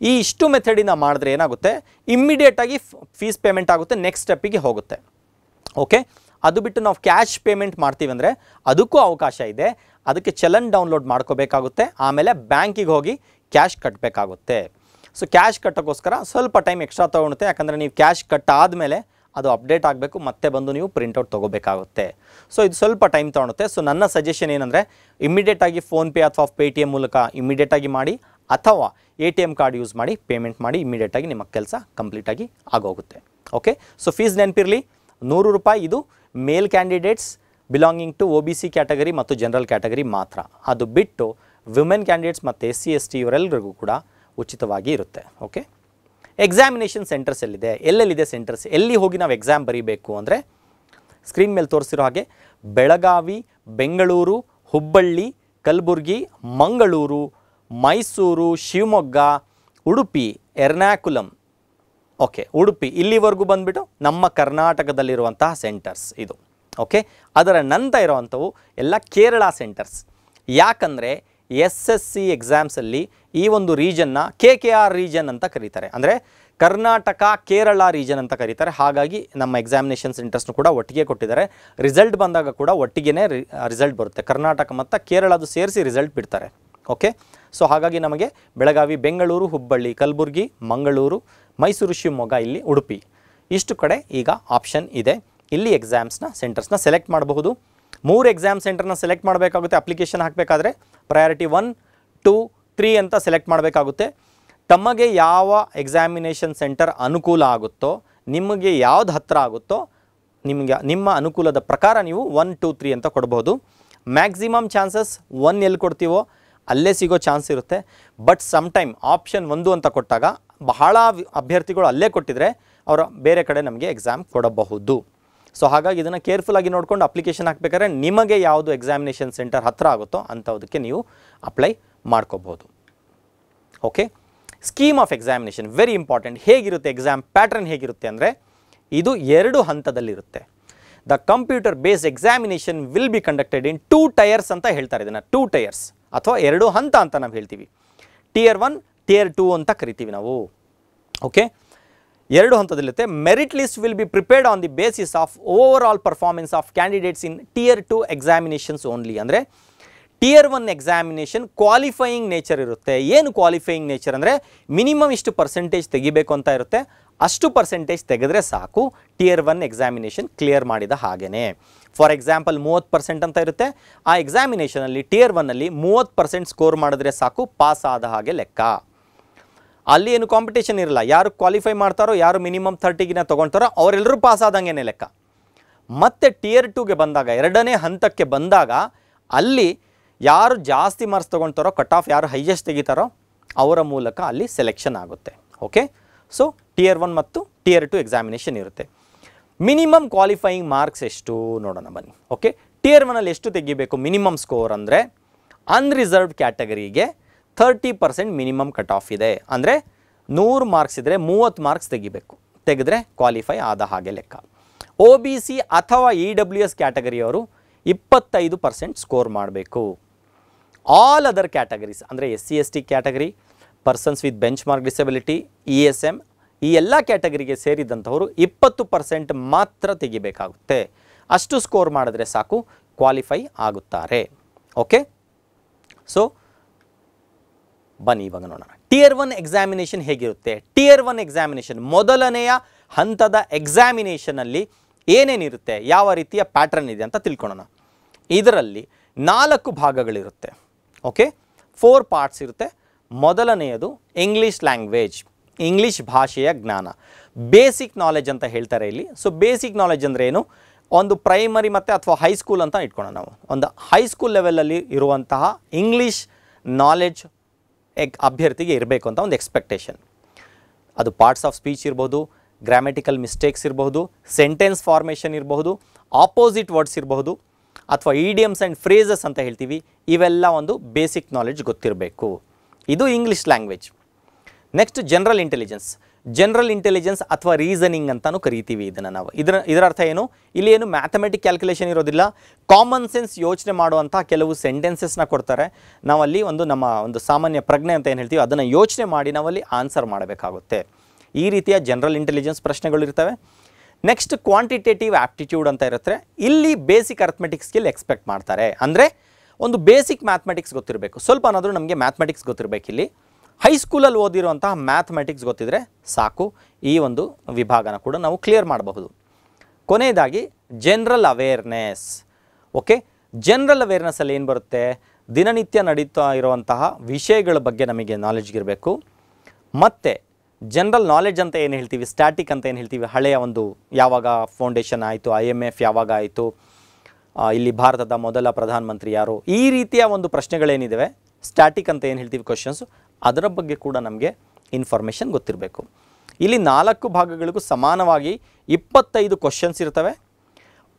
ಈ ಇಷ್ಟು ಮೆಥಡಿನ ಮಾಡಿದ್ರೆ ಏನಾಗುತ್ತೆ ಇಮ್ಮಿಡಿಯೇಟಾಗಿ ಫೀಸ್ ಪೇಮೆಂಟ್ ಆಗುತ್ತೆ ನೆಕ್ಸ್ಟ್ ಸ್ಟೆಪ್ಪಿಗೆ ಹೋಗುತ್ತೆ ಓಕೆ ಅದು ಬಿಟ್ಟು ನಾವು ಕ್ಯಾಶ್ ಪೇಮೆಂಟ್ ಮಾಡ್ತೀವಿ ಅಂದರೆ ಅದಕ್ಕೂ ಅವಕಾಶ ಇದೆ ಅದಕ್ಕೆ ಚಲನ್ ಡೌನ್ಲೋಡ್ ಮಾಡ್ಕೋಬೇಕಾಗುತ್ತೆ ಆಮೇಲೆ ಬ್ಯಾಂಕಿಗೆ ಹೋಗಿ ಕ್ಯಾಶ್ ಕಟ್ಟಬೇಕಾಗುತ್ತೆ ಸೊ ಕ್ಯಾಶ್ ಕಟ್ಟೋಕ್ಕೋಸ್ಕರ ಸ್ವಲ್ಪ ಟೈಮ್ ಎಕ್ಸ್ಟ್ರಾ ತೊಗೊಳುತ್ತೆ ಯಾಕಂದರೆ ನೀವು ಕ್ಯಾಶ್ ಕಟ್ ಆದಮೇಲೆ ಅದು ಅಪ್ಡೇಟ್ ಆಗಬೇಕು ಮತ್ತೆ ಬಂದು ನೀವು ಪ್ರಿಂಟೌಟ್ ತೊಗೋಬೇಕಾಗುತ್ತೆ ಸೊ ಇದು ಸ್ವಲ್ಪ ಟೈಮ್ ತೊಗೊಳುತ್ತೆ ಸೊ ನನ್ನ ಸಜೆಷನ್ ಏನಂದರೆ ಇಮ್ಮಿಡಿಯೇಟಾಗಿ ಫೋನ್ಪೇ ಅಥವಾ ಪೇ ಟಿ ಎಮ್ ಮೂಲಕ ಇಮಿಡಿಯೇಟಾಗಿ ಮಾಡಿ ಅಥವಾ A T M card use ಮಾಡಿ ಪೇಮೆಂಟ್ ಮಾಡಿ ಇಮಿಡಿಯೇಟಾಗಿ ನಿಮ್ಮ ಕೆಲಸ ಕಂಪ್ಲೀಟಾಗಿ ಆಗೋಗುತ್ತೆ ಓಕೆ ಸೊ ಫೀಸ್ ನೆನಪಿರಲಿ ನೂರು ರೂಪಾಯಿ ಇದು male candidates belonging to O B C category ಮತ್ತು ಜನರಲ್ ಕ್ಯಾಟಗರಿ ಮಾತ್ರ ಅದು ಬಿಟ್ಟು ವಿಮೆನ್ ಕ್ಯಾಂಡಿಡೇಟ್ಸ್ ಮತ್ತು ಎಸ್ ಸಿ ಎಸ್ ಟಿ ಇವರೆಲ್ಲರಿಗೂ ಕೂಡ ಉಚಿತವಾಗಿ ಇರುತ್ತೆ ಓಕೆ ಎಕ್ಸಾಮಿನೇಷನ್ ಸೆಂಟರ್ಸ್ ಎಲ್ಲಿದೆ ಎಲ್ಲೆಲ್ಲಿದೆ ಸೆಂಟರ್ಸ್ ಎಲ್ಲಿ ಹೋಗಿ ನಾವು ಎಕ್ಸಾಮ್ ಬರೀಬೇಕು ಅಂದರೆ ಸ್ಕ್ರೀನ್ ಮೇಲೆ ತೋರಿಸಿರೋ ಹಾಗೆ ಬೆಳಗಾವಿ ಬೆಂಗಳೂರು ಹುಬ್ಬಳ್ಳಿ ಕಲಬುರ್ಗಿ ಮಂಗಳೂರು ಮೈಸೂರು ಶಿವಮೊಗ್ಗ ಉಡುಪಿ ಎರ್ನಾಕುಲಂ ಓಕೆ ಉಡುಪಿ ಇಲ್ಲಿವರೆಗೂ ಬಂದುಬಿಟ್ಟು ನಮ್ಮ ಕರ್ನಾಟಕದಲ್ಲಿರುವಂತಹ ಸೆಂಟರ್ಸ್ ಇದು ಓಕೆ ಅದರ ನಂತರ ಇರುವಂಥವು ಎಲ್ಲ ಕೇರಳ ಸೆಂಟರ್ಸ್ ಯಾಕಂದರೆ ಎಸ್ ಎಸ್ ಸಿ ಎಕ್ಸಾಮ್ಸಲ್ಲಿ ಈ ಒಂದು ರೀಜನ್ನ ಕೆ ಕೆ ಆರ್ ರೀಜನ್ ಅಂತ ಕರೀತಾರೆ ಅಂದರೆ ಕರ್ನಾಟಕ ಕೇರಳ ರೀಜನ್ ಅಂತ ಕರೀತಾರೆ ಹಾಗಾಗಿ ನಮ್ಮ ಎಕ್ಸಾಮಿನೇಷನ್ ಸೆಂಟರ್ಸ್ನು ಕೂಡ ಒಟ್ಟಿಗೆ ಕೊಟ್ಟಿದ್ದಾರೆ ರಿಸಲ್ಟ್ ಬಂದಾಗ ಕೂಡ ಒಟ್ಟಿಗೆ ರಿಸಲ್ಟ್ ಬರುತ್ತೆ ಕರ್ನಾಟಕ ಮತ್ತು ಕೇರಳದು ಸೇರಿಸಿ ರಿಸಲ್ಟ್ ಬಿಡ್ತಾರೆ ಓಕೆ ಸೊ ಹಾಗಾಗಿ ನಮಗೆ ಬೆಳಗಾವಿ ಬೆಂಗಳೂರು ಹುಬ್ಬಳ್ಳಿ ಕಲಬುರಗಿ ಮಂಗಳೂರು ಮೈಸೂರು ಶಿವಮೊಗ್ಗ ಇಲ್ಲಿ ಉಡುಪಿ ಇಷ್ಟು ಕಡೆ ಈಗ ಆಪ್ಷನ್ ಇದೆ ಇಲ್ಲಿ ಎಕ್ಸಾಮ್ಸ್ನ ಸೆಂಟರ್ಸ್ನ ಸೆಲೆಕ್ಟ್ ಮಾಡಬಹುದು ಮೂರು ಎಕ್ಸಾಮ್ ಸೆಂಟರ್ನ ಸೆಲೆಕ್ಟ್ ಮಾಡಬೇಕಾಗುತ್ತೆ ಅಪ್ಲಿಕೇಶನ್ ಹಾಕಬೇಕಾದ್ರೆ ಪ್ರಯಾರಿಟಿ ಒನ್ ಟೂ ತ್ರೀ ಅಂತ ಸೆಲೆಕ್ಟ್ ಮಾಡಬೇಕಾಗುತ್ತೆ ತಮಗೆ ಯಾವ ಎಕ್ಸಾಮಿನೇಷನ್ ಸೆಂಟರ್ ಅನುಕೂಲ ಆಗುತ್ತೋ ನಿಮಗೆ ಯಾವ್ದು ಹತ್ತಿರ ಆಗುತ್ತೋ ನಿಮಗೆ ನಿಮ್ಮ ಅನುಕೂಲದ ಪ್ರಕಾರ ನೀವು ಒನ್ ಟೂ ತ್ರೀ ಅಂತ ಕೊಡ್ಬೋದು ಮ್ಯಾಕ್ಸಿಮಮ್ ಚಾನ್ಸಸ್ ಒನ್ ಎಲ್ಲಿ ಕೊಡ್ತೀವೋ ಅಲ್ಲೇ ಸಿಗೋ ಚಾನ್ಸ್ ಇರುತ್ತೆ ಬಟ್ ಸಮ್ ಟೈಮ್ ಆಪ್ಷನ್ ಒಂದು ಅಂತ ಕೊಟ್ಟಾಗ ಬಹಳ ಅಭ್ಯರ್ಥಿಗಳು ಅಲ್ಲೇ ಕೊಟ್ಟಿದ್ರೆ ಅವರ ಬೇರೆ ಕಡೆ ನಮಗೆ ಎಕ್ಸಾಮ್ ಕೊಡಬಹುದು ಸೊ ಹಾಗಾಗಿ ಇದನ್ನು ಕೇರ್ಫುಲ್ಲಾಗಿ ನೋಡಿಕೊಂಡು ಅಪ್ಲಿಕೇಶನ್ ಹಾಕಬೇಕಾದ್ರೆ ನಿಮಗೆ ಯಾವುದು ಎಕ್ಸಾಮಿನೇಷನ್ ಸೆಂಟರ್ ಹತ್ತಿರ ಆಗುತ್ತೋ ಅಂಥದಕ್ಕೆ ನೀವು ಅಪ್ಲೈ ಮಾಡ್ಕೋಬೋದು okay scheme of examination very important ಹೇಗಿರುತ್ತೆ ಎಕ್ಸಾಮ್ ಪ್ಯಾಟರ್ನ್ ಹೇಗಿರುತ್ತೆ ಅಂದರೆ ಇದು ಎರಡು ಹಂತದಲ್ಲಿರುತ್ತೆ the computer based examination will be conducted in two tiers ಅಂತ ಹೇಳ್ತಾರೆ ಇದನ್ನು ಟೂ ಟಯರ್ಸ್ ಅಥವಾ ಎರಡು ಹಂತ ಅಂತ ನಾವು ಹೇಳ್ತೀವಿ ಟಿಯರ್ ಒನ್ ಟಿಯರ್ ಟು ಅಂತ ಕರಿತೀವಿ ನಾವು ಓಕೆ ಎರಡು ಹಂತದಲ್ಲಿರುತ್ತೆ merit list will be prepared on the basis of overall performance of candidates in tier two examinations only ಅಂದರೆ tier one examination qualifying nature ಇರುತ್ತೆ ಏನು ಕ್ವಾಲಿಫೈಯಿಂಗ್ ನೇಚರ್ ಅಂದರೆ minimum ಇಷ್ಟು ಪರ್ಸೆಂಟೇಜ್ ತೆಗಿಬೇಕು ಅಂತ ಇರುತ್ತೆ ಅಷ್ಟು ಪರ್ಸೆಂಟೇಜ್ ತೆಗೆದ್ರೆ ಸಾಕು ಟಿಯರ್ ಒನ್ ಎಕ್ಸಾಮಿನೇಷನ್ ಕ್ಲಿಯರ್ ಮಾಡಿದ ಹಾಗೆಯೇ ಫಾರ್ ಎಕ್ಸಾಂಪಲ್ ಮೂವತ್ತು ಪರ್ಸೆಂಟ್ ಅಂತ ಇರುತ್ತೆ ಆ ಎಕ್ಸಾಮಿನೇಷನಲ್ಲಿ ಟಿಯರ್ ಒನ್ನಲ್ಲಿ ಮೂವತ್ತು ಪರ್ಸೆಂಟ್ ಸ್ಕೋರ್ ಮಾಡಿದ್ರೆ ಸಾಕು ಪಾಸ್ ಆದ ಹಾಗೆ ಲೆಕ್ಕ ಅಲ್ಲಿ ಏನು ಕಾಂಪಿಟೇಷನ್ ಇರಲ್ಲ ಯಾರು ಕ್ವಾಲಿಫೈ ಮಾಡ್ತಾರೋ ಯಾರು ಮಿನಿಮಮ್ ಥರ್ಟಿಗಿನ ತೊಗೊಳ್ತಾರೋ ಅವರೆಲ್ಲರೂ ಪಾಸ್ ಆದಂಗೆನೇ ಲೆಕ್ಕ ಮತ್ತು ಟಿಯರ್ ಟೂಗೆ ಬಂದಾಗ ಎರಡನೇ ಹಂತಕ್ಕೆ ಬಂದಾಗ ಅಲ್ಲಿ ಯಾರು ಜಾಸ್ತಿ ಮಾರ್ಕ್ಸ್ ತೊಗೊಳ್ತಾರೋ ಕಟ್ ಆಫ್ ಯಾರು ಹೈಯೆಸ್ಟ್ ತೆಗಿತಾರೋ ಅವರ ಮೂಲಕ ಅಲ್ಲಿ ಸೆಲೆಕ್ಷನ್ ಆಗುತ್ತೆ ಓಕೆ ಸೊ ಟಿಯರ್ ಒನ್ ಮತ್ತು ಟಿಯರ್ ಟು ಎಕ್ಸಾಮಿನೇಷನ್ ಇರುತ್ತೆ ಮಿನಿಮಮ್ ಕ್ವಾಲಿಫೈಯಿಂಗ್ ಮಾರ್ಕ್ಸ್ ಎಷ್ಟು ನೋಡೋಣ ಬನ್ನಿ ಓಕೆ ಟಿಯರ್ ಒನಲ್ಲಿ ಎಷ್ಟು ತೆಗಿಬೇಕು ಮಿನಿಮಮ್ ಸ್ಕೋರ್ ಅಂದರೆ ಅನ್ರಿಸರ್ವ್ಡ್ ಕ್ಯಾಟಗರಿಗೆ thirty percent minimum cut off ಇದೆ ಅಂದರೆ ನೂರು ಮಾರ್ಕ್ಸ್ ಇದ್ದರೆ ಮೂವತ್ತು ಮಾರ್ಕ್ಸ್ ತೆಗಿಬೇಕು ತೆಗೆದ್ರೆ ಕ್ವಾಲಿಫೈ ಆದ ಹಾಗೆ ಲೆಕ್ಕ ಒ ಬಿ ಸಿ ಅಥವಾ ಇ ಡಬ್ಲ್ಯೂ ಎಸ್ ಕ್ಯಾಟಗರಿಯವರು ಇಪ್ಪತ್ತೈದು ಪರ್ಸೆಂಟ್ ಸ್ಕೋರ್ ಮಾಡಬೇಕು ಆಲ್ ಅದರ್ ಕ್ಯಾಟಗರೀಸ್ ಅಂದರೆ S C S T category persons with bench mark ಡಿಸೆಬಿಲಿಟಿ ಇ ಎಸ್ ಎಮ್ ಈ ಎಲ್ಲ ಕ್ಯಾಟಗರಿಗೆ ಸೇರಿದಂಥವರು ಇಪ್ಪತ್ತು ಪರ್ಸೆಂಟ್ ಮಾತ್ರ ತೆಗಿಬೇಕಾಗುತ್ತೆ ಅಷ್ಟು ಸ್ಕೋರ್ ಮಾಡಿದ್ರೆ ಸಾಕು ಕ್ವಾಲಿಫೈ ಆಗುತ್ತಾರೆ ಓಕೆ ಸೊ ಬನ್ನಿ ಇವಾಗ ನೋಡೋಣ ಟಿಯರ್ ಒನ್ ಎಕ್ಸಾಮಿನೇಷನ್ ಹೇಗಿರುತ್ತೆ ಟಿಯರ್ ಒನ್ ಎಕ್ಸಾಮಿನೇಷನ್ ಮೊದಲನೆಯ ಹಂತದ ಎಕ್ಸಾಮಿನೇಷನಲ್ಲಿ ಏನೇನಿರುತ್ತೆ ಯಾವ ರೀತಿಯ ಪ್ಯಾಟರ್ನ್ ಇದೆ ಅಂತ ತಿಳ್ಕೊಳ್ಳೋಣ ಇದರಲ್ಲಿ ನಾಲ್ಕು ಭಾಗಗಳಿರುತ್ತೆ ಓಕೆ ಫೋರ್ ಪಾರ್ಟ್ಸ್ ಇರುತ್ತೆ ಮೊದಲನೆಯದು ಇಂಗ್ಲೀಷ್ ಲ್ಯಾಂಗ್ವೇಜ್ ಇಂಗ್ಲೀಷ್ ಭಾಷೆಯ ಜ್ಞಾನ ಬೇಸಿಕ್ ನಾಲೆಜ್ ಅಂತ ಹೇಳ್ತಾರೆ ಇಲ್ಲಿ ಸೊ ಬೇಸಿಕ್ ನಾಲೆಜ್ ಅಂದರೆ ಏನು ಒಂದು ಪ್ರೈಮರಿ ಮತ್ತು ಅಥವಾ ಹೈಸ್ಕೂಲ್ ಅಂತ ಇಟ್ಕೋಣ ನಾವು ಒಂದು ಹೈಸ್ಕೂಲ್ ಲೆವೆಲಲ್ಲಿ ಇರುವಂತಹ ಇಂಗ್ಲೀಷ್ ನಾಲೆಜ್ ಎಗ್ ಅಭ್ಯರ್ಥಿಗೆ ಇರಬೇಕು ಅಂತ ಒಂದು ಎಕ್ಸ್ಪೆಕ್ಟೇಷನ್ ಅದು ಪಾರ್ಟ್ಸ್ ಆಫ್ ಸ್ಪೀಚ್ ಇರ್ಬೋದು ಗ್ರಾಮೆಟಿಕಲ್ ಮಿಸ್ಟೇಕ್ಸ್ ಇರಬಹುದು ಸೆಂಟೆನ್ಸ್ ಫಾರ್ಮೇಷನ್ ಇರಬಹುದು ಆಪೋಸಿಟ್ ವರ್ಡ್ಸ್ ಇರಬಹುದು ಅಥವಾ ಇಡಿಯಮ್ಸ್ ಆ್ಯಂಡ್ ಫ್ರೇಸಸ್ ಅಂತ ಹೇಳ್ತೀವಿ ಇವೆಲ್ಲ ಒಂದು ಬೇಸಿಕ್ ನಾಲೆಜ್ ಗೊತ್ತಿರಬೇಕು ಇದು English language next general intelligence general intelligence ಅಥವಾ ರೀಸನಿಂಗ್ ಅಂತಲೂ ಕರಿತೀವಿ ಇದನ್ನು ನಾವು ಇದರ ಇದರ ಅರ್ಥ ಏನು ಇಲ್ಲಿ ಏನು ಮ್ಯಾಥಮೆಟಿಕ್ ಕ್ಯಾಲ್ಕುಲೇಷನ್ ಇರೋದಿಲ್ಲ ಕಾಮನ್ ಸೆನ್ಸ್ ಯೋಚನೆ ಮಾಡುವಂಥ ಕೆಲವು ಸೆಂಟೆನ್ಸಸ್ನ ಕೊಡ್ತಾರೆ ನಾವಲ್ಲಿ ಒಂದು ನಮ್ಮ ಒಂದು ಸಾಮಾನ್ಯ ಪ್ರಜ್ಞೆ ಅಂತ ಏನು ಹೇಳ್ತೀವಿ ಅದನ್ನು ಯೋಚನೆ ಮಾಡಿ ನಾವಲ್ಲಿ ಆನ್ಸರ್ ಮಾಡಬೇಕಾಗುತ್ತೆ ಈ ರೀತಿಯ ಜನರಲ್ ಇಂಟೆಲಿಜೆನ್ಸ್ ಪ್ರಶ್ನೆಗಳು ಇರ್ತವೆ ನೆಕ್ಸ್ಟ್ ಕ್ವಾಂಟಿಟೇಟಿವ್ ಆ್ಯಪ್ಟಿಟ್ಯೂಡ್ ಅಂತ ಇರುತ್ತೆ ಇಲ್ಲಿ ಬೇಸಿಕ್ ಅರ್ಥಮೆಟಿಕ್ ಸ್ಕಿಲ್ ಎಕ್ಸ್ಪೆಕ್ಟ್ ಮಾಡ್ತಾರೆ ಅಂದರೆ ಒಂದು ಬೇಸಿಕ್ ಮ್ಯಾಥಮೆಟಿಕ್ಸ್ ಗೊತ್ತಿರಬೇಕು ಸ್ವಲ್ಪ ಏನಾದರೂ ನಮಗೆ ಮ್ಯಾಥಮೆಟಿಕ್ಸ್ ಇಲ್ಲಿ ಹೈಸ್ಕೂಲಲ್ಲಿ ಓದಿರುವಂತಹ ಮ್ಯಾಥಮೆಟಿಕ್ಸ್ ಗೊತ್ತಿದ್ರೆ ಸಾಕು ಈ ಒಂದು ವಿಭಾಗನ ಕೂಡ ನಾವು ಕ್ಲಿಯರ್ ಮಾಡಬಹುದು ಕೊನೆಯದಾಗಿ ಜನರಲ್ ಅವೇರ್ನೆಸ್ ಓಕೆ ಜನರಲ್ ಅವೇರ್ನೆಸ್ಸಲ್ಲಿ ಏನು ಬರುತ್ತೆ ದಿನನಿತ್ಯ ನಡೀತಾ ಇರುವಂತಹ ವಿಷಯಗಳ ಬಗ್ಗೆ ನಮಗೆ ನಾಲೆಜ್ಗಿರಬೇಕು ಮತ್ತು ಜನರಲ್ ನಾಲೆಜ್ ಅಂತ ಏನು ಹೇಳ್ತೀವಿ ಸ್ಟ್ಯಾಟಿಕ್ ಅಂತ ಏನು ಹೇಳ್ತೀವಿ ಹಳೆಯ ಒಂದು ಯಾವಾಗ ಫೌಂಡೇಶನ್ ಆಯಿತು ಐ ಎಮ್ ಎಫ್ ಯಾವಾಗ ಆಯಿತು ಇಲ್ಲಿ ಭಾರತದ ಮೊದಲ ಪ್ರಧಾನಮಂತ್ರಿ ಯಾರು ಈ ರೀತಿಯ ಒಂದು ಪ್ರಶ್ನೆಗಳೇನಿದ್ದಾವೆ ಸ್ಟ್ಯಾಟಿಕ್ ಅಂತ ಏನು ಹೇಳ್ತೀವಿ ಕ್ವಶನ್ಸು ಅದರ ಬಗ್ಗೆ ಕೂಡ ನಮಗೆ ಇನ್ಫಾರ್ಮೇಷನ್ ಗೊತ್ತಿರಬೇಕು ಇಲ್ಲಿ ನಾಲ್ಕು ಭಾಗಗಳಿಗೂ ಸಮಾನವಾಗಿ ಇಪ್ಪತ್ತೈದು ಕ್ವಶನ್ಸ್ ಇರ್ತವೆ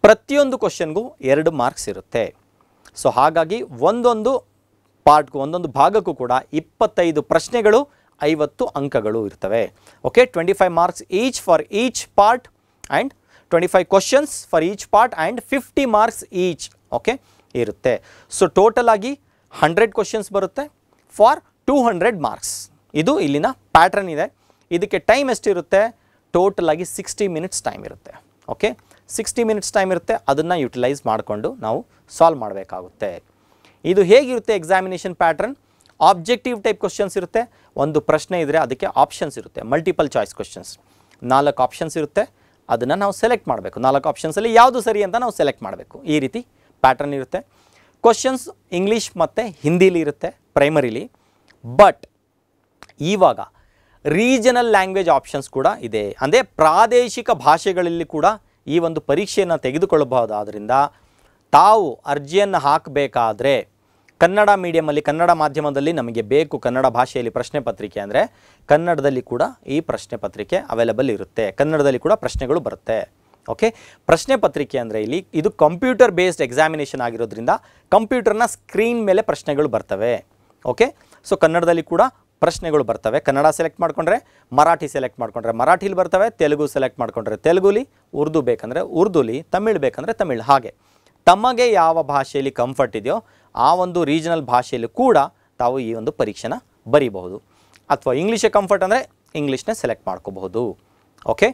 ಪ್ರತಿಯೊಂದು ಕ್ವಶನ್ಗೂ ಎರಡು ಮಾರ್ಕ್ಸ್ ಇರುತ್ತೆ ಸೊ ಹಾಗಾಗಿ ಒಂದೊಂದು ಪಾರ್ಟ್ಗೂ ಒಂದೊಂದು ಭಾಗಕ್ಕೂ ಕೂಡ ಇಪ್ಪತ್ತೈದು ಪ್ರಶ್ನೆಗಳು ಐವತ್ತು ಅಂಕಗಳು ಇರ್ತವೆ okay twenty five marks each for each part and twenty five questions for each part and fifty marks each okay ಇರುತ್ತೆ ಸೊ ಟೋಟಲ್ ಆಗಿ ಹಂಡ್ರೆಡ್ ಕ್ವಶನ್ಸ್ ಬರುತ್ತೆ ಫಾರ್ ಟೂ ಹಂಡ್ರೆಡ್ ಮಾರ್ಕ್ಸ್ ಇದು ಇಲ್ಲಿನ ಪ್ಯಾಟ್ರನ್ ಇದೆ ಇದಕ್ಕೆ ಟೈಮ್ ಎಷ್ಟಿರುತ್ತೆ ಟೋಟಲ್ ಆಗಿ sixty minutes time ಇರುತ್ತೆ ಓಕೆ ಸಿಕ್ಸ್ಟಿ ಮಿನಿಟ್ಸ್ ಟೈಮ್ ಇರುತ್ತೆ ಅದನ್ನು ಯುಟಿಲೈಸ್ ಮಾಡಿಕೊಂಡು ನಾವು ಸಾಲ್ವ್ ಮಾಡಬೇಕಾಗುತ್ತೆ ಇದು ಹೇಗಿರುತ್ತೆ examination pattern objective type questions ಇರುತ್ತೆ ಒಂದು ಪ್ರಶ್ನೆ ಇದ್ದರೆ ಅದಕ್ಕೆ ಆಪ್ಷನ್ಸ್ ಇರುತ್ತೆ ಮಲ್ಟಿಪಲ್ ಚಾಯ್ಸ್ ಕ್ವಶನ್ಸ್ ನಾಲ್ಕು ಆಪ್ಷನ್ಸ್ ಇರುತ್ತೆ ಅದನ್ನು ನಾವು ಸೆಲೆಕ್ಟ್ ಮಾಡಬೇಕು ನಾಲ್ಕು ಆಪ್ಷನ್ಸಲ್ಲಿ ಯಾವುದು ಸರಿ ಅಂತ ನಾವು ಸೆಲೆಕ್ಟ್ ಮಾಡಬೇಕು ಈ ರೀತಿ ಪ್ಯಾಟ್ರನ್ ಇರುತ್ತೆ ಕ್ವಶನ್ಸ್ ಇಂಗ್ಲೀಷ್ ಮತ್ತು ಹಿಂದೀಲಿ ಇರುತ್ತೆ ಪ್ರೈಮರಿಲಿ ಬಟ್ ಈವಾಗ ರೀಜನಲ್ ಲ್ಯಾಂಗ್ವೇಜ್ ಆಪ್ಷನ್ಸ್ ಕೂಡ ಇದೆ ಅಂದರೆ ಪ್ರಾದೇಶಿಕ ಭಾಷೆಗಳಲ್ಲಿ ಕೂಡ ಈ ಒಂದು ಪರೀಕ್ಷೆಯನ್ನು ತೆಗೆದುಕೊಳ್ಳಬಹುದಾದ್ರಿಂದ ತಾವು ಅರ್ಜಿಯನ್ನು ಹಾಕಬೇಕಾದ್ರೆ ಕನ್ನಡ ಮೀಡಿಯಮಲ್ಲಿ ಕನ್ನಡ ಮಾಧ್ಯಮದಲ್ಲಿ ನಮಗೆ ಬೇಕು ಕನ್ನಡ ಭಾಷೆಯಲ್ಲಿ ಪ್ರಶ್ನೆ ಪತ್ರಿಕೆ ಅಂದರೆ ಕನ್ನಡದಲ್ಲಿ ಕೂಡ ಈ ಪ್ರಶ್ನೆ ಪತ್ರಿಕೆ ಅವೈಲಬಲ್ ಇರುತ್ತೆ ಕನ್ನಡದಲ್ಲಿ ಕೂಡ ಪ್ರಶ್ನೆಗಳು ಬರುತ್ತೆ ಓಕೆ ಪ್ರಶ್ನೆ ಪತ್ರಿಕೆ ಅಂದರೆ ಇಲ್ಲಿ ಇದು ಕಂಪ್ಯೂಟರ್ ಬೇಸ್ಡ್ ಎಕ್ಸಾಮಿನೇಷನ್ ಆಗಿರೋದ್ರಿಂದ ಕಂಪ್ಯೂಟರ್ನ ಸ್ಕ್ರೀನ್ ಮೇಲೆ ಪ್ರಶ್ನೆಗಳು ಬರ್ತವೆ ಓಕೆ ಸೊ ಕನ್ನಡದಲ್ಲಿ ಕೂಡ ಪ್ರಶ್ನೆಗಳು ಬರ್ತವೆ ಕನ್ನಡ ಸೆಲೆಕ್ಟ್ ಮಾಡಿಕೊಂಡ್ರೆ ಮರಾಠಿ ಸೆಲೆಕ್ಟ್ ಮಾಡಿಕೊಂಡ್ರೆ ಮರಾಠಿಲಿ ಬರ್ತವೆ ತೆಲುಗು ಸೆಲೆಕ್ಟ್ ಮಾಡಿಕೊಂಡ್ರೆ ತೆಲುಗುಲಿ ಉರ್ದು ಬೇಕಂದರೆ ಉರ್ದುಲಿ ತಮಿಳ್ ಬೇಕಂದರೆ ತಮಿಳ್ ಹಾಗೆ ತಮಗೆ ಯಾವ ಭಾಷೆಯಲ್ಲಿ ಕಂಫರ್ಟ್ ಇದೆಯೋ ಆ ಒಂದು ರೀಜನಲ್ ಭಾಷೆಯಲ್ಲಿ ಕೂಡ ತಾವು ಈ ಒಂದು ಪರೀಕ್ಷೆನ ಬರೀಬಹುದು ಅಥವಾ ಇಂಗ್ಲೀಷ್ ಕಂಫರ್ಟ್ ಅಂದರೆ ಇಂಗ್ಲೀಷ್ನೇ ಸೆಲೆಕ್ಟ್ ಮಾಡ್ಕೋಬಹುದು ಓಕೆ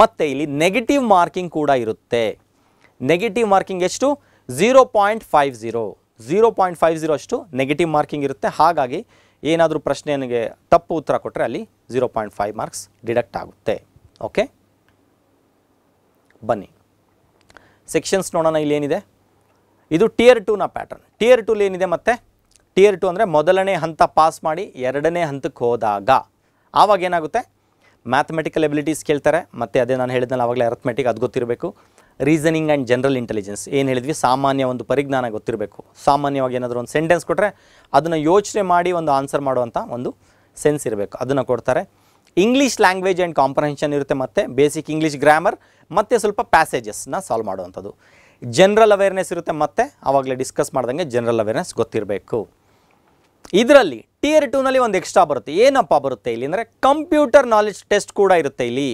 ಮತ್ತು ಇಲ್ಲಿ ನೆಗೆಟಿವ್ ಮಾರ್ಕಿಂಗ್ ಕೂಡ ಇರುತ್ತೆ ನೆಗೆಟಿವ್ ಮಾರ್ಕಿಂಗ್ ಎಷ್ಟು zero point five zero zero point five zero ಅಷ್ಟು ನೆಗೆಟಿವ್ ಮಾರ್ಕಿಂಗ್ ಇರುತ್ತೆ ಹಾಗಾಗಿ ಏನಾದರೂ ನನಗೆ ತಪ್ಪು ಉತ್ತರ ಕೊಟ್ಟರೆ ಅಲ್ಲಿ zero point five marks deduct ಆಗುತ್ತೆ ಓಕೆ ಬನ್ನಿ ಸೆಕ್ಷನ್ಸ್ ನೋಡೋಣ ಇಲ್ಲೇನಿದೆ ಇದು ಟಿಯರ್ ಟೂನ ಪ್ಯಾಟರ್ನ್ ಟಿಯರ್ ಟೂಲ್ ಏನಿದೆ ಮತ್ತೆ ಟಿಯರ್ ಟು ಅಂದರೆ ಮೊದಲನೇ ಹಂತ ಪಾಸ್ ಮಾಡಿ ಎರಡನೇ ಹಂತಕ್ಕೆ ಹೋದಾಗ ಆವಾಗ ಏನಾಗುತ್ತೆ ಮ್ಯಾಥಮೆಟಿಕಲ್ ಎಬಿಲಿಟೀಸ್ ಕೇಳ್ತಾರೆ ಮತ್ತು ಅದೇ ನಾನು ಹೇಳಿದ್ನಲ್ಲ ಆವಾಗಲೇ ಅರ್ಥಮೆಟಿಕ್ ಅದು ಗೊತ್ತಿರಬೇಕು ರೀಸನಿಂಗ್ ಆ್ಯಂಡ್ ಜನರಲ್ ಇಂಟೆಲಿಜೆನ್ಸ್ ಏನು ಹೇಳಿದ್ವಿ ಸಾಮಾನ್ಯ ಒಂದು ಪರಿಜ್ಞಾನ ಗೊತ್ತಿರಬೇಕು ಸಾಮಾನ್ಯವಾಗಿ ಏನಾದರೂ ಒಂದು ಸೆಂಟೆನ್ಸ್ ಕೊಟ್ಟರೆ ಅದನ್ನು ಯೋಚನೆ ಮಾಡಿ ಒಂದು ಆನ್ಸರ್ ಮಾಡುವಂಥ ಒಂದು ಸೆನ್ಸ್ ಇರಬೇಕು ಅದನ್ನು ಕೊಡ್ತಾರೆ ಇಂಗ್ಲೀಷ್ ಲ್ಯಾಂಗ್ವೇಜ್ ಆ್ಯಂಡ್ ಕಾಂಪ್ರಹೆನ್ಷನ್ ಇರುತ್ತೆ ಮತ್ತು ಬೇಸಿಕ್ ಇಂಗ್ಲೀಷ್ ಗ್ರಾಮರ್ ಮತ್ತು ಸ್ವಲ್ಪ ಪ್ಯಾಸೇಜಸ್ನ ಸಾಲ್ವ್ ಮಾಡುವಂಥದ್ದು ಜನರಲ್ ಅವೇರ್ನೆಸ್ ಇರುತ್ತೆ ಮತ್ತು ಆವಾಗಲೇ ಡಿಸ್ಕಸ್ ಮಾಡ್ದಂಗೆ ಜನರಲ್ ಅವೇರ್ನೆಸ್ ಗೊತ್ತಿರಬೇಕು ಇದರಲ್ಲಿ ಟಿಯರ್ ಟೂನಲ್ಲಿ ಒಂದು ಎಕ್ಸ್ಟ್ರಾ ಬರುತ್ತೆ ಏನಪ್ಪ ಬರುತ್ತೆ ಇಲ್ಲಿ ಅಂದರೆ ಕಂಪ್ಯೂಟರ್ ನಾಲೆಜ್ ಟೆಸ್ಟ್ ಕೂಡ ಇರುತ್ತೆ ಇಲ್ಲಿ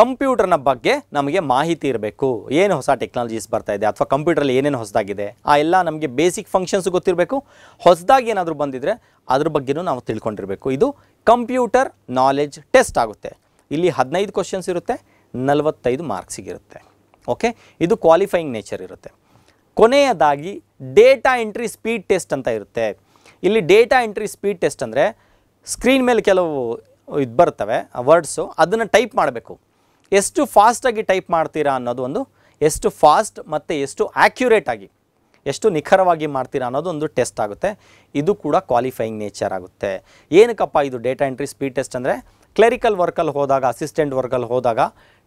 ಕಂಪ್ಯೂಟರ್ನ ಬಗ್ಗೆ ನಮಗೆ ಮಾಹಿತಿ ಇರಬೇಕು ಏನು ಹೊಸ ಟೆಕ್ನಾಲಜೀಸ್ ಬರ್ತಾ ಇದೆ ಅಥವಾ ಕಂಪ್ಯೂಟ್ರಲ್ಲಿ ಏನೇನು ಹೊಸದಾಗಿದೆ ಆ ಎಲ್ಲ ನಮಗೆ ಬೇಸಿಕ್ ಫಂಕ್ಷನ್ಸ್ ಗೊತ್ತಿರಬೇಕು ಹೊಸದಾಗಿ ಏನಾದರೂ ಬಂದಿದ್ರೆ ಅದ್ರ ಬಗ್ಗೆನೂ ನಾವು ತಿಳ್ಕೊಂಡಿರಬೇಕು ಇದು ಕಂಪ್ಯೂಟರ್ ನಾಲೆಜ್ ಟೆಸ್ಟ್ ಆಗುತ್ತೆ ಇಲ್ಲಿ ಹದಿನೈದು ಕ್ವಶನ್ಸ್ ಇರುತ್ತೆ ನಲವತ್ತೈದು ಮಾರ್ಕ್ಸಿಗಿರುತ್ತೆ ಓಕೆ ಇದು ಕ್ವಾಲಿಫೈಯಿಂಗ್ ನೇಚರ್ ಇರುತ್ತೆ ಕೊನೆಯದಾಗಿ ಡೇಟಾ ಎಂಟ್ರಿ ಸ್ಪೀಡ್ ಟೆಸ್ಟ್ ಅಂತ ಇರುತ್ತೆ ಇಲ್ಲಿ ಡೇಟಾ ಎಂಟ್ರಿ ಸ್ಪೀಡ್ ಟೆಸ್ಟ್ ಅಂದರೆ ಸ್ಕ್ರೀನ್ ಮೇಲೆ ಕೆಲವು ಇದು ಬರ್ತವೆ ವರ್ಡ್ಸು ಅದನ್ನು ಟೈಪ್ ಮಾಡಬೇಕು ಎಷ್ಟು ಫಾಸ್ಟಾಗಿ ಟೈಪ್ ಮಾಡ್ತೀರಾ ಅನ್ನೋದು ಒಂದು ಎಷ್ಟು ಫಾಸ್ಟ್ ಮತ್ತು ಎಷ್ಟು ಆ್ಯಕ್ಯುರೇಟಾಗಿ ಆಗಿ ಎಷ್ಟು ನಿಖರವಾಗಿ ಮಾಡ್ತೀರಾ ಅನ್ನೋದು ಒಂದು ಟೆಸ್ಟ್ ಆಗುತ್ತೆ ಇದು ಕೂಡ ಕ್ವಾಲಿಫೈಯಿಂಗ್ ನೇಚರ್ ಆಗುತ್ತೆ ಏನಕ್ಕಪ್ಪ ಇದು ಡೇಟಾ ಎಂಟ್ರಿ ಸ್ಪೀಡ್ ಟೆಸ್ಟ್ ಅಂದರೆ ಕ್ಲರಿಕಲ್ ವರ್ಕಲ್ಲಿ ಹೋದಾಗ ಅಸಿಸ್ಟೆಂಟ್ ವರ್ಕಲ್ಲಿ ಹೋದಾಗ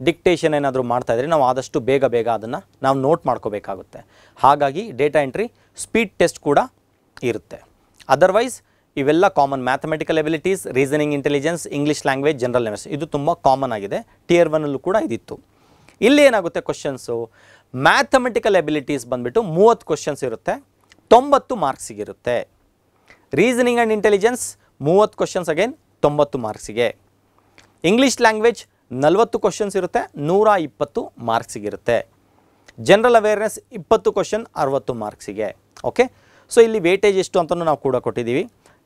ಡಿಕ್ಟೇಷನ್ ಏನಾದರೂ ಮಾಡ್ತಾಯಿದ್ರೆ ನಾವು ಆದಷ್ಟು ಬೇಗ ಬೇಗ ಅದನ್ನು ನಾವು ನೋಟ್ ಮಾಡ್ಕೋಬೇಕಾಗುತ್ತೆ ಹಾಗಾಗಿ ಡೇಟಾ ಎಂಟ್ರಿ ಸ್ಪೀಡ್ ಟೆಸ್ಟ್ ಕೂಡ ಇರುತ್ತೆ ಅದರ್ವೈಸ್ ಇವೆಲ್ಲ common mathematical abilities reasoning intelligence English language general levels ಇದು ತುಂಬ ಕಾಮನ್ ಆಗಿದೆ ಟಿಯರ್ ಒನ್ನಲ್ಲೂ ಕೂಡ ಇದಿತ್ತು ಇಲ್ಲಿ ಏನಾಗುತ್ತೆ ಕ್ವಶನ್ಸು ಮ್ಯಾಥಮೆಟಿಕಲ್ ಎಬಿಲಿಟೀಸ್ ಬಂದುಬಿಟ್ಟು ಮೂವತ್ತು ಕ್ವಶನ್ಸ್ ಇರುತ್ತೆ ತೊಂಬತ್ತು ಮಾರ್ಕ್ಸಿಗಿರುತ್ತೆ ರೀಸನಿಂಗ್ ಆ್ಯಂಡ್ ಇಂಟೆಲಿಜೆನ್ಸ್ ಮೂವತ್ತು ಕ್ವಶನ್ಸ್ ಅಗೇನ್ ತೊಂಬತ್ತು ಮಾರ್ಕ್ಸಿಗೆ ಇಂಗ್ಲೀಷ್ ಲ್ಯಾಂಗ್ವೇಜ್ ನಲವತ್ತು ಕ್ವಶನ್ಸ್ ಇರುತ್ತೆ ನೂರ ಇಪ್ಪತ್ತು ಮಾರ್ಕ್ಸಿಗಿರುತ್ತೆ ಜನರಲ್ ಅವೇರ್ನೆಸ್ ಇಪ್ಪತ್ತು ಕ್ವಶನ್ ಅರುವತ್ತು ಮಾರ್ಕ್ಸಿಗೆ ಓಕೆ ಸೊ ಇಲ್ಲಿ ವೇಟೇಜ್ ಎಷ್ಟು ಅಂತಲೂ ನಾವು ಕೂಡ ಕೊಟ್ಟಿದ್ದೀವಿ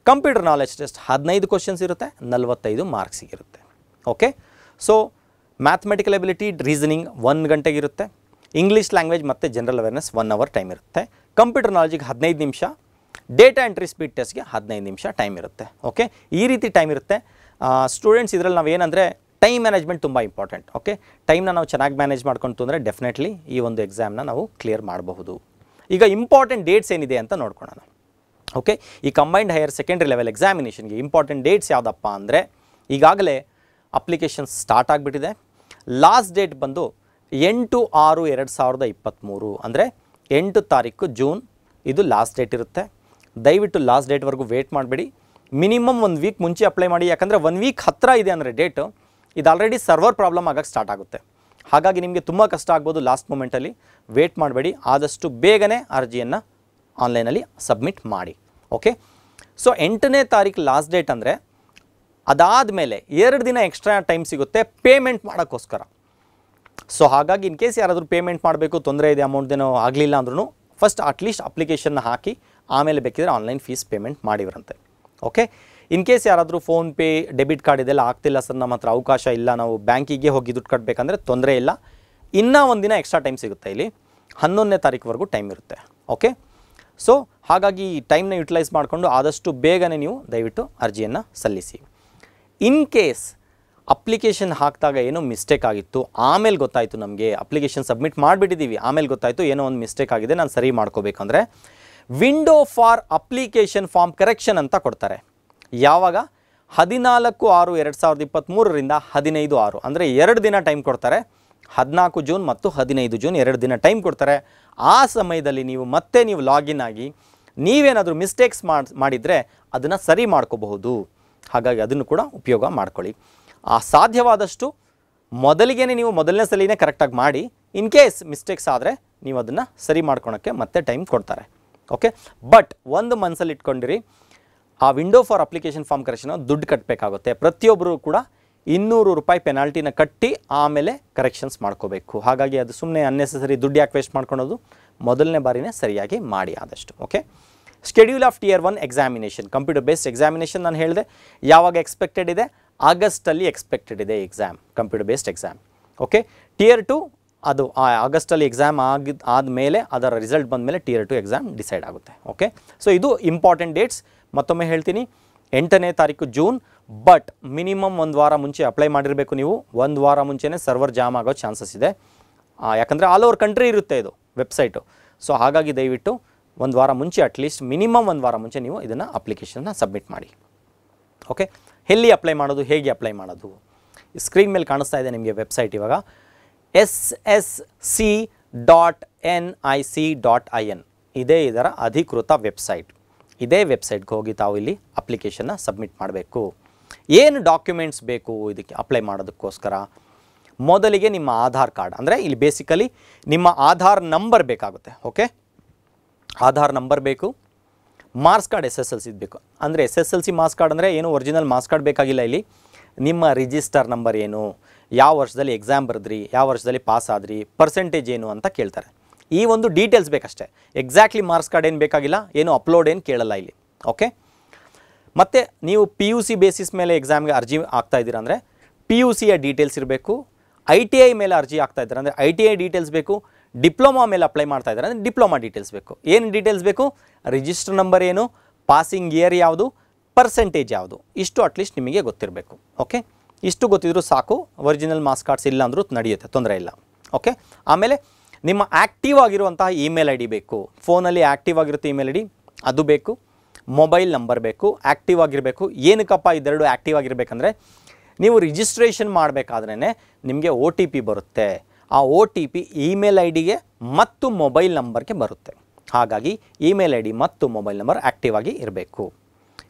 ಕಂಪ್ಯೂಟರ್ ನಾಲೆಜ್ ಟೆಸ್ಟ್ ಹದಿನೈದು ಕ್ವಶನ್ಸ್ ಇರುತ್ತೆ ನಲವತ್ತೈದು ಇರುತ್ತೆ okay so mathematical ability reasoning one ಇರುತ್ತೆ ಇಂಗ್ಲೀಷ್ ಲ್ಯಾಂಗ್ವೇಜ್ ಮತ್ತು general awareness one hour time ಇರುತ್ತೆ ಕಂಪ್ಯೂಟರ್ ನಾಲೆಜಿಗೆ ಹದಿನೈದು ನಿಮಿಷ ಡೇಟಾ ಎಂಟ್ರಿ ಸ್ಪೀಡ್ ಟೆಸ್ಟ್ಗೆ ಹದಿನೈದು ನಿಮಿಷ ಟೈಮ್ ಇರುತ್ತೆ ಓಕೆ ಈ ರೀತಿ ಟೈಮ್ ಇರುತ್ತೆ ಸ್ಟೂಡೆಂಟ್ಸ್ ಇದರಲ್ಲಿ ನಾವು ಏನಂದರೆ ಟೈಮ್ ಮ್ಯಾನೇಜ್ಮೆಂಟ್ ತುಂಬ ಇಂಪಾರ್ಟೆಂಟ್ ಓಕೆ ಟೈಮ್ನ ನಾವು ಚೆನ್ನಾಗಿ ಮ್ಯಾನೇಜ್ ಮಾಡ್ಕೊಂಡು ಅಂದರೆ ಡೆಫಿನೆಟ್ಲಿ ಈ ಒಂದು ಎಕ್ಸಾಮ್ನ ನಾವು ಕ್ಲಿಯರ್ ಮಾಡಬಹುದು ಈಗ ಇಂಪಾರ್ಟೆಂಟ್ ಡೇಟ್ಸ್ ಏನಿದೆ ಅಂತ ನೋಡ್ಕೊಳ್ಳೋಣ ಓಕೆ ಈ ಕಂಬೈಂಡ್ ಹೈಯರ್ ಸೆಕೆಂಡ್ರಿ ಲೆವೆಲ್ ಎಕ್ಸಾಮಿನೇಷನ್ಗೆ ಇಂಪಾರ್ಟೆಂಟ್ ಡೇಟ್ಸ್ ಯಾವುದಪ್ಪ ಅಂದರೆ ಈಗಾಗಲೇ ಅಪ್ಲಿಕೇಶನ್ ಸ್ಟಾರ್ಟ್ ಆಗಿಬಿಟ್ಟಿದೆ ಲಾಸ್ಟ್ ಡೇಟ್ ಬಂದು ಎಂಟು ಆರು ಎರಡು ಸಾವಿರದ ಇಪ್ಪತ್ತ್ಮೂರು ಅಂದರೆ ಎಂಟು ತಾರೀಕು ಜೂನ್ ಇದು ಲಾಸ್ಟ್ ಡೇಟ್ ಇರುತ್ತೆ ದಯವಿಟ್ಟು ಲಾಸ್ಟ್ ಡೇಟ್ವರೆಗೂ ವೇಟ್ ಮಾಡಬೇಡಿ ಮಿನಿಮಮ್ ಒಂದು ವೀಕ್ ಮುಂಚೆ ಅಪ್ಲೈ ಮಾಡಿ ಯಾಕಂದರೆ ಒನ್ ವೀಕ್ ಹತ್ತಿರ ಇದೆ ಅಂದರೆ ಡೇಟು ಇದು ಆಲ್ರೆಡಿ ಸರ್ವರ್ ಪ್ರಾಬ್ಲಮ್ ಆಗೋಕ್ಕೆ ಸ್ಟಾರ್ಟ್ ಆಗುತ್ತೆ ಹಾಗಾಗಿ ನಿಮಗೆ ತುಂಬ ಕಷ್ಟ ಆಗ್ಬೋದು ಲಾಸ್ಟ್ ಮೂಮೆಂಟಲ್ಲಿ ವೇಟ್ ಮಾಡಬೇಡಿ ಆದಷ್ಟು ಬೇಗನೆ ಅರ್ಜಿಯನ್ನು ಆನ್ಲೈನಲ್ಲಿ ಸಬ್ಮಿಟ್ ಮಾಡಿ ಓಕೆ ಸೊ ಎಂಟನೇ ತಾರೀಕು ಲಾಸ್ಟ್ ಡೇಟ್ ಅಂದರೆ ಅದಾದ ಮೇಲೆ ಎರಡು ದಿನ ಎಕ್ಸ್ಟ್ರಾ ಟೈಮ್ ಸಿಗುತ್ತೆ ಪೇಮೆಂಟ್ ಮಾಡೋಕ್ಕೋಸ್ಕರ ಸೊ ಹಾಗಾಗಿ ಇನ್ ಕೇಸ್ ಯಾರಾದರೂ ಪೇಮೆಂಟ್ ಮಾಡಬೇಕು ತೊಂದರೆ ಇದೆ ಅಮೌಂಟ್ದೇನೋ ಆಗಲಿಲ್ಲ ಅಂದ್ರೂ ಫಸ್ಟ್ ಅಟ್ಲೀಸ್ಟ್ ಅಪ್ಲಿಕೇಶನ್ನ ಹಾಕಿ ಆಮೇಲೆ ಬೇಕಿದ್ರೆ ಆನ್ಲೈನ್ ಫೀಸ್ ಪೇಮೆಂಟ್ ಮಾಡಿವ್ರಂತೆ ಓಕೆ ಇನ್ ಕೇಸ್ ಯಾರಾದರೂ ಫೋನ್ಪೇ ಡೆಬಿಟ್ ಕಾರ್ಡ್ ಇದೆಲ್ಲ ಆಗ್ತಿಲ್ಲ ಸರ್ ನಮ್ಮ ಹತ್ರ ಅವಕಾಶ ಇಲ್ಲ ನಾವು ಬ್ಯಾಂಕಿಗೆ ಹೋಗಿ ದುಡ್ಡು ಕಟ್ಟಬೇಕಂದ್ರೆ ತೊಂದರೆ ಇಲ್ಲ ಇನ್ನೂ ಒಂದು ದಿನ ಎಕ್ಸ್ಟ್ರಾ ಟೈಮ್ ಸಿಗುತ್ತೆ ಇಲ್ಲಿ ಹನ್ನೊಂದನೇ ತಾರೀಕುವರೆಗೂ ಟೈಮ್ ಇರುತ್ತೆ ಓಕೆ ಸೊ ಹಾಗಾಗಿ ಈ ಟೈಮ್ನ ಯುಟಿಲೈಸ್ ಮಾಡಿಕೊಂಡು ಆದಷ್ಟು ಬೇಗನೆ ನೀವು ದಯವಿಟ್ಟು ಅರ್ಜಿಯನ್ನು ಸಲ್ಲಿಸಿ ಇನ್ ಕೇಸ್ ಅಪ್ಲಿಕೇಶನ್ ಹಾಕಿದಾಗ ಏನೋ ಮಿಸ್ಟೇಕ್ ಆಗಿತ್ತು ಆಮೇಲೆ ಗೊತ್ತಾಯಿತು ನಮಗೆ ಅಪ್ಲಿಕೇಶನ್ ಸಬ್ಮಿಟ್ ಮಾಡಿಬಿಟ್ಟಿದ್ದೀವಿ ಆಮೇಲೆ ಗೊತ್ತಾಯಿತು ಏನೋ ಒಂದು ಮಿಸ್ಟೇಕ್ ಆಗಿದೆ ನಾನು ಸರಿ ಮಾಡ್ಕೋಬೇಕಂದ್ರೆ window for application form correction ಅಂತ ಕೊಡ್ತಾರೆ ಯಾವಾಗ ಹದಿನಾಲ್ಕು ಆರು ಎರಡು ಸಾವಿರದ ಇಪ್ಪತ್ತ್ಮೂರರಿಂದ ಹದಿನೈದು ಆರು ಅಂದರೆ ಎರಡು ದಿನ ಟೈಮ್ ಕೊಡ್ತಾರೆ ಹದಿನಾಲ್ಕು ಜೂನ್ ಮತ್ತು ಹದಿನೈದು ಜೂನ್ ಎರಡು ದಿನ ಟೈಮ್ ಕೊಡ್ತಾರೆ ಆ ಸಮಯದಲ್ಲಿ ನೀವು ಮತ್ತೆ ನೀವು ಲಾಗಿನ್ ಆಗಿ ನೀವೇನಾದರೂ ಮಿಸ್ಟೇಕ್ಸ್ ಮಾಡಿದರೆ ಅದನ್ನು ಸರಿ ಮಾಡ್ಕೋಬಹುದು ಹಾಗಾಗಿ ಅದನ್ನು ಕೂಡ ಉಪಯೋಗ ಮಾಡ್ಕೊಳ್ಳಿ ಆ ಸಾಧ್ಯವಾದಷ್ಟು ಮೊದಲಿಗೆ ನೀವು ಮೊದಲನೇ ಸಲಿನೇ ಕರೆಕ್ಟಾಗಿ ಮಾಡಿ ಇನ್ ಕೇಸ್ ಮಿಸ್ಟೇಕ್ಸ್ ಆದರೆ ನೀವು ಅದನ್ನು ಸರಿ ಮಾಡ್ಕೊಳೋಕ್ಕೆ ಮತ್ತೆ ಟೈಮ್ ಕೊಡ್ತಾರೆ ಓಕೆ ಬಟ್ ಒಂದು ಮನ್ಸಲ್ಲಿ ಇಟ್ಕೊಂಡಿರಿ ಆ window for application form correction ದುಡ್ಡು ಕಟ್ಟಬೇಕಾಗುತ್ತೆ ಪ್ರತಿಯೊಬ್ಬರು ಕೂಡ ಇನ್ನೂರು ರೂಪಾಯಿ ಪೆನಾಲ್ಟಿನ ಕಟ್ಟಿ ಆಮೇಲೆ ಕರೆಕ್ಷನ್ಸ್ ಮಾಡ್ಕೋಬೇಕು ಹಾಗಾಗಿ ಅದು ಸುಮ್ಮನೆ ಅನ್ನೆಸೆಸರಿ ದುಡ್ಡು ಯಾಕೆ ವೇಸ್ಟ್ ಮಾಡ್ಕೊಳೋದು ಮೊದಲನೇ ಬಾರಿನೇ ಸರಿಯಾಗಿ ಮಾಡಿ ಆದಷ್ಟು okay schedule of tier one examination computer based examination ನಾನು ಹೇಳಿದೆ ಯಾವಾಗ ಎಕ್ಸ್ಪೆಕ್ಟೆಡ್ ಇದೆ ಆಗಸ್ಟಲ್ಲಿ ಎಕ್ಸ್ಪೆಕ್ಟೆಡ್ ಇದೆ exam computer based exam okay tier two ಅದು ಆಗಸ್ಟಲ್ಲಿ ಎಕ್ಸಾಮ್ ಆಗಿದ ಆದಮೇಲೆ ಅದರ ರಿಸಲ್ಟ್ ಬಂದ ಮೇಲೆ ಟಿಯರ್ ಟು ಎಕ್ಸಾಮ್ ಡಿಸೈಡ್ ಆಗುತ್ತೆ ಓಕೆ ಸೊ ಇದು ಇಂಪಾರ್ಟೆಂಟ್ ಡೇಟ್ಸ್ ಮತ್ತೊಮ್ಮೆ ಹೇಳ್ತೀನಿ ಎಂಟನೇ ತಾರೀಕು ಜೂನ್ ಬಟ್ ಮಿನಿಮಮ್ ಒಂದು ವಾರ ಮುಂಚೆ ಅಪ್ಲೈ ಮಾಡಿರಬೇಕು ನೀವು ಒಂದು ವಾರ ಮುಂಚೆನೇ ಸರ್ವರ್ ಜಾಮ್ ಆಗೋ ಚಾನ್ಸಸ್ ಇದೆ ಯಾಕಂದರೆ ಆಲ್ ಓವರ್ ಕಂಟ್ರಿ ಇರುತ್ತೆ ಇದು ವೆಬ್ಸೈಟು ಸೊ ಹಾಗಾಗಿ ದಯವಿಟ್ಟು ಒಂದು ವಾರ ಮುಂಚೆ ಅಟ್ಲೀಸ್ಟ್ ಮಿನಿಮಮ್ ಒಂದು ವಾರ ಮುಂಚೆ ನೀವು ಇದನ್ನು ಅಪ್ಲಿಕೇಶನ್ನ ಸಬ್ಮಿಟ್ ಮಾಡಿ ಓಕೆ ಎಲ್ಲಿ ಅಪ್ಲೈ ಮಾಡೋದು ಹೇಗೆ ಅಪ್ಲೈ ಮಾಡೋದು ಸ್ಕ್ರೀನ್ ಮೇಲೆ ಕಾಣಿಸ್ತಾ ಇದೆ ನಿಮಗೆ ವೆಬ್ಸೈಟ್ ಇವಾಗ S S C dot N I C dot I N ಇದೇ ಇದರ ಅಧಿಕೃತ ವೆಬ್ಸೈಟ್ ಇದೇ ವೆಬ್ಸೈಟ್ಗೆ ಹೋಗಿ ತಾವು ಇಲ್ಲಿ ಅಪ್ಲಿಕೇಶನ್ನ ಸಬ್ಮಿಟ್ ಮಾಡಬೇಕು ಏನು ಡಾಕ್ಯುಮೆಂಟ್ಸ್ ಬೇಕು ಇದಕ್ಕೆ ಅಪ್ಲೈ ಮಾಡೋದಕ್ಕೋಸ್ಕರ ಮೊದಲಿಗೆ ನಿಮ್ಮ ಆಧಾರ್ ಕಾರ್ಡ್ ಅಂದರೆ ಇಲ್ಲಿ ಬೇಸಿಕಲಿ ನಿಮ್ಮ ಆಧಾರ್ ನಂಬರ್ ಬೇಕಾಗುತ್ತೆ ಓಕೆ ಆಧಾರ್ ನಂಬರ್ ಬೇಕು marks card S S L C ಬೇಕು ಅಂದರೆ S S L C marks card ಅಂದರೆ ಏನು ಒರಿಜಿನಲ್ ಮಾರ್ಕ್ಸ್ ಕಾರ್ಡ್ ಬೇಕಾಗಿಲ್ಲ ಇಲ್ಲಿ ನಿಮ್ಮ ರಿಜಿಸ್ಟರ್ ನಂಬರ್ ಏನು ಯಾವ ವರ್ಷದಲ್ಲಿ ಎಕ್ಸಾಮ್ ಬರೆದ್ರಿ ಯಾವ ವರ್ಷದಲ್ಲಿ ಪಾಸ್ ಆದ್ರಿ ಪರ್ಸೆಂಟೇಜ್ ಏನು ಅಂತ ಕೇಳ್ತಾರೆ ಈ ಒಂದು ಡೀಟೇಲ್ಸ್ ಬೇಕಷ್ಟೇ ಎಕ್ಸಾಕ್ಟ್ಲಿ ಮಾರ್ಕ್ಸ್ ಕಾರ್ಡ್ ಏನು ಬೇಕಾಗಿಲ್ಲ ಏನು ಅಪ್ಲೋಡ್ ಏನು ಕೇಳಲ್ಲ ಇಲ್ಲಿ ಓಕೆ ಮತ್ತು ನೀವು ಪಿ ಯು ಸಿ ಬೇಸಿಸ್ ಮೇಲೆ ಎಕ್ಸಾಮ್ಗೆ ಅರ್ಜಿ ಆಗ್ತಾ ಇದ್ದೀರಾ ಅಂದರೆ ಪಿ ಯು ಸಿಯ ಡೀಟೇಲ್ಸ್ ಇರಬೇಕು ಐ ಟಿ ಐ ಮೇಲೆ ಅರ್ಜಿ ಆಗ್ತಾ ಇದ್ದಾರೆ ಅಂದರೆ ಐ ಟಿ ಐ ಡೀಟೇಲ್ಸ್ ಬೇಕು ಡಿಪ್ಲೊಮಾ ಮೇಲೆ ಅಪ್ಲೈ ಮಾಡ್ತಾ ಇದ್ದಾರೆ ಅಂದರೆ ಡಿಪ್ಲೊಮಾ ಡೀಟೇಲ್ಸ್ ಬೇಕು ಏನು ಡೀಟೇಲ್ಸ್ ಬೇಕು ರಿಜಿಸ್ಟರ್ ನಂಬರ್ ಏನು ಪಾಸಿಂಗ್ ಇಯರ್ ಯಾವುದು ಪರ್ಸೆಂಟೇಜ್ ಯಾವುದು ಇಷ್ಟು ಅಟ್ಲೀಸ್ಟ್ ನಿಮಗೆ ಗೊತ್ತಿರಬೇಕು ಓಕೆ ಇಷ್ಟು ಗೊತ್ತಿದ್ರೂ ಸಾಕು ಒರಿಜಿನಲ್ ಮಾಸ್ ಕಾರ್ಡ್ಸ್ ಇಲ್ಲ ಅಂದರೂ ನಡೆಯುತ್ತೆ ತೊಂದರೆ ಇಲ್ಲ ಓಕೆ ಆಮೇಲೆ ನಿಮ್ಮ ಆ್ಯಕ್ಟಿವ್ ಆಗಿರುವಂತಹ ಇಮೇಲ್ ಐ ಡಿ ಬೇಕು ಫೋನಲ್ಲಿ ಆ್ಯಕ್ಟಿವ್ ಆಗಿರುತ್ತೆ ಇಮೇಲ್ ಐ ಡಿ ಅದು ಬೇಕು ಮೊಬೈಲ್ ನಂಬರ್ ಬೇಕು ಆ್ಯಕ್ಟಿವ್ ಆಗಿರಬೇಕು ಏನಕ್ಕಪ್ಪ ಇದೆರಡು ಆ್ಯಕ್ಟಿವ್ ಆಗಿರಬೇಕಂದ್ರೆ ನೀವು ರಿಜಿಸ್ಟ್ರೇಷನ್ ಮಾಡಬೇಕಾದ್ರೇ ನಿಮಗೆ ಒ ಟಿ ಪಿ ಬರುತ್ತೆ ಆ O T P email I ಡಿಗೆ ಮತ್ತು ಮೊಬೈಲ್ ನಂಬರ್ಗೆ ಬರುತ್ತೆ ಹಾಗಾಗಿ ಇಮೇಲ್ ಐ ಡಿ ಮತ್ತು ಮೊಬೈಲ್ ನಂಬರ್ ಆ್ಯಕ್ಟಿವ್ ಆಗಿ ಇರಬೇಕು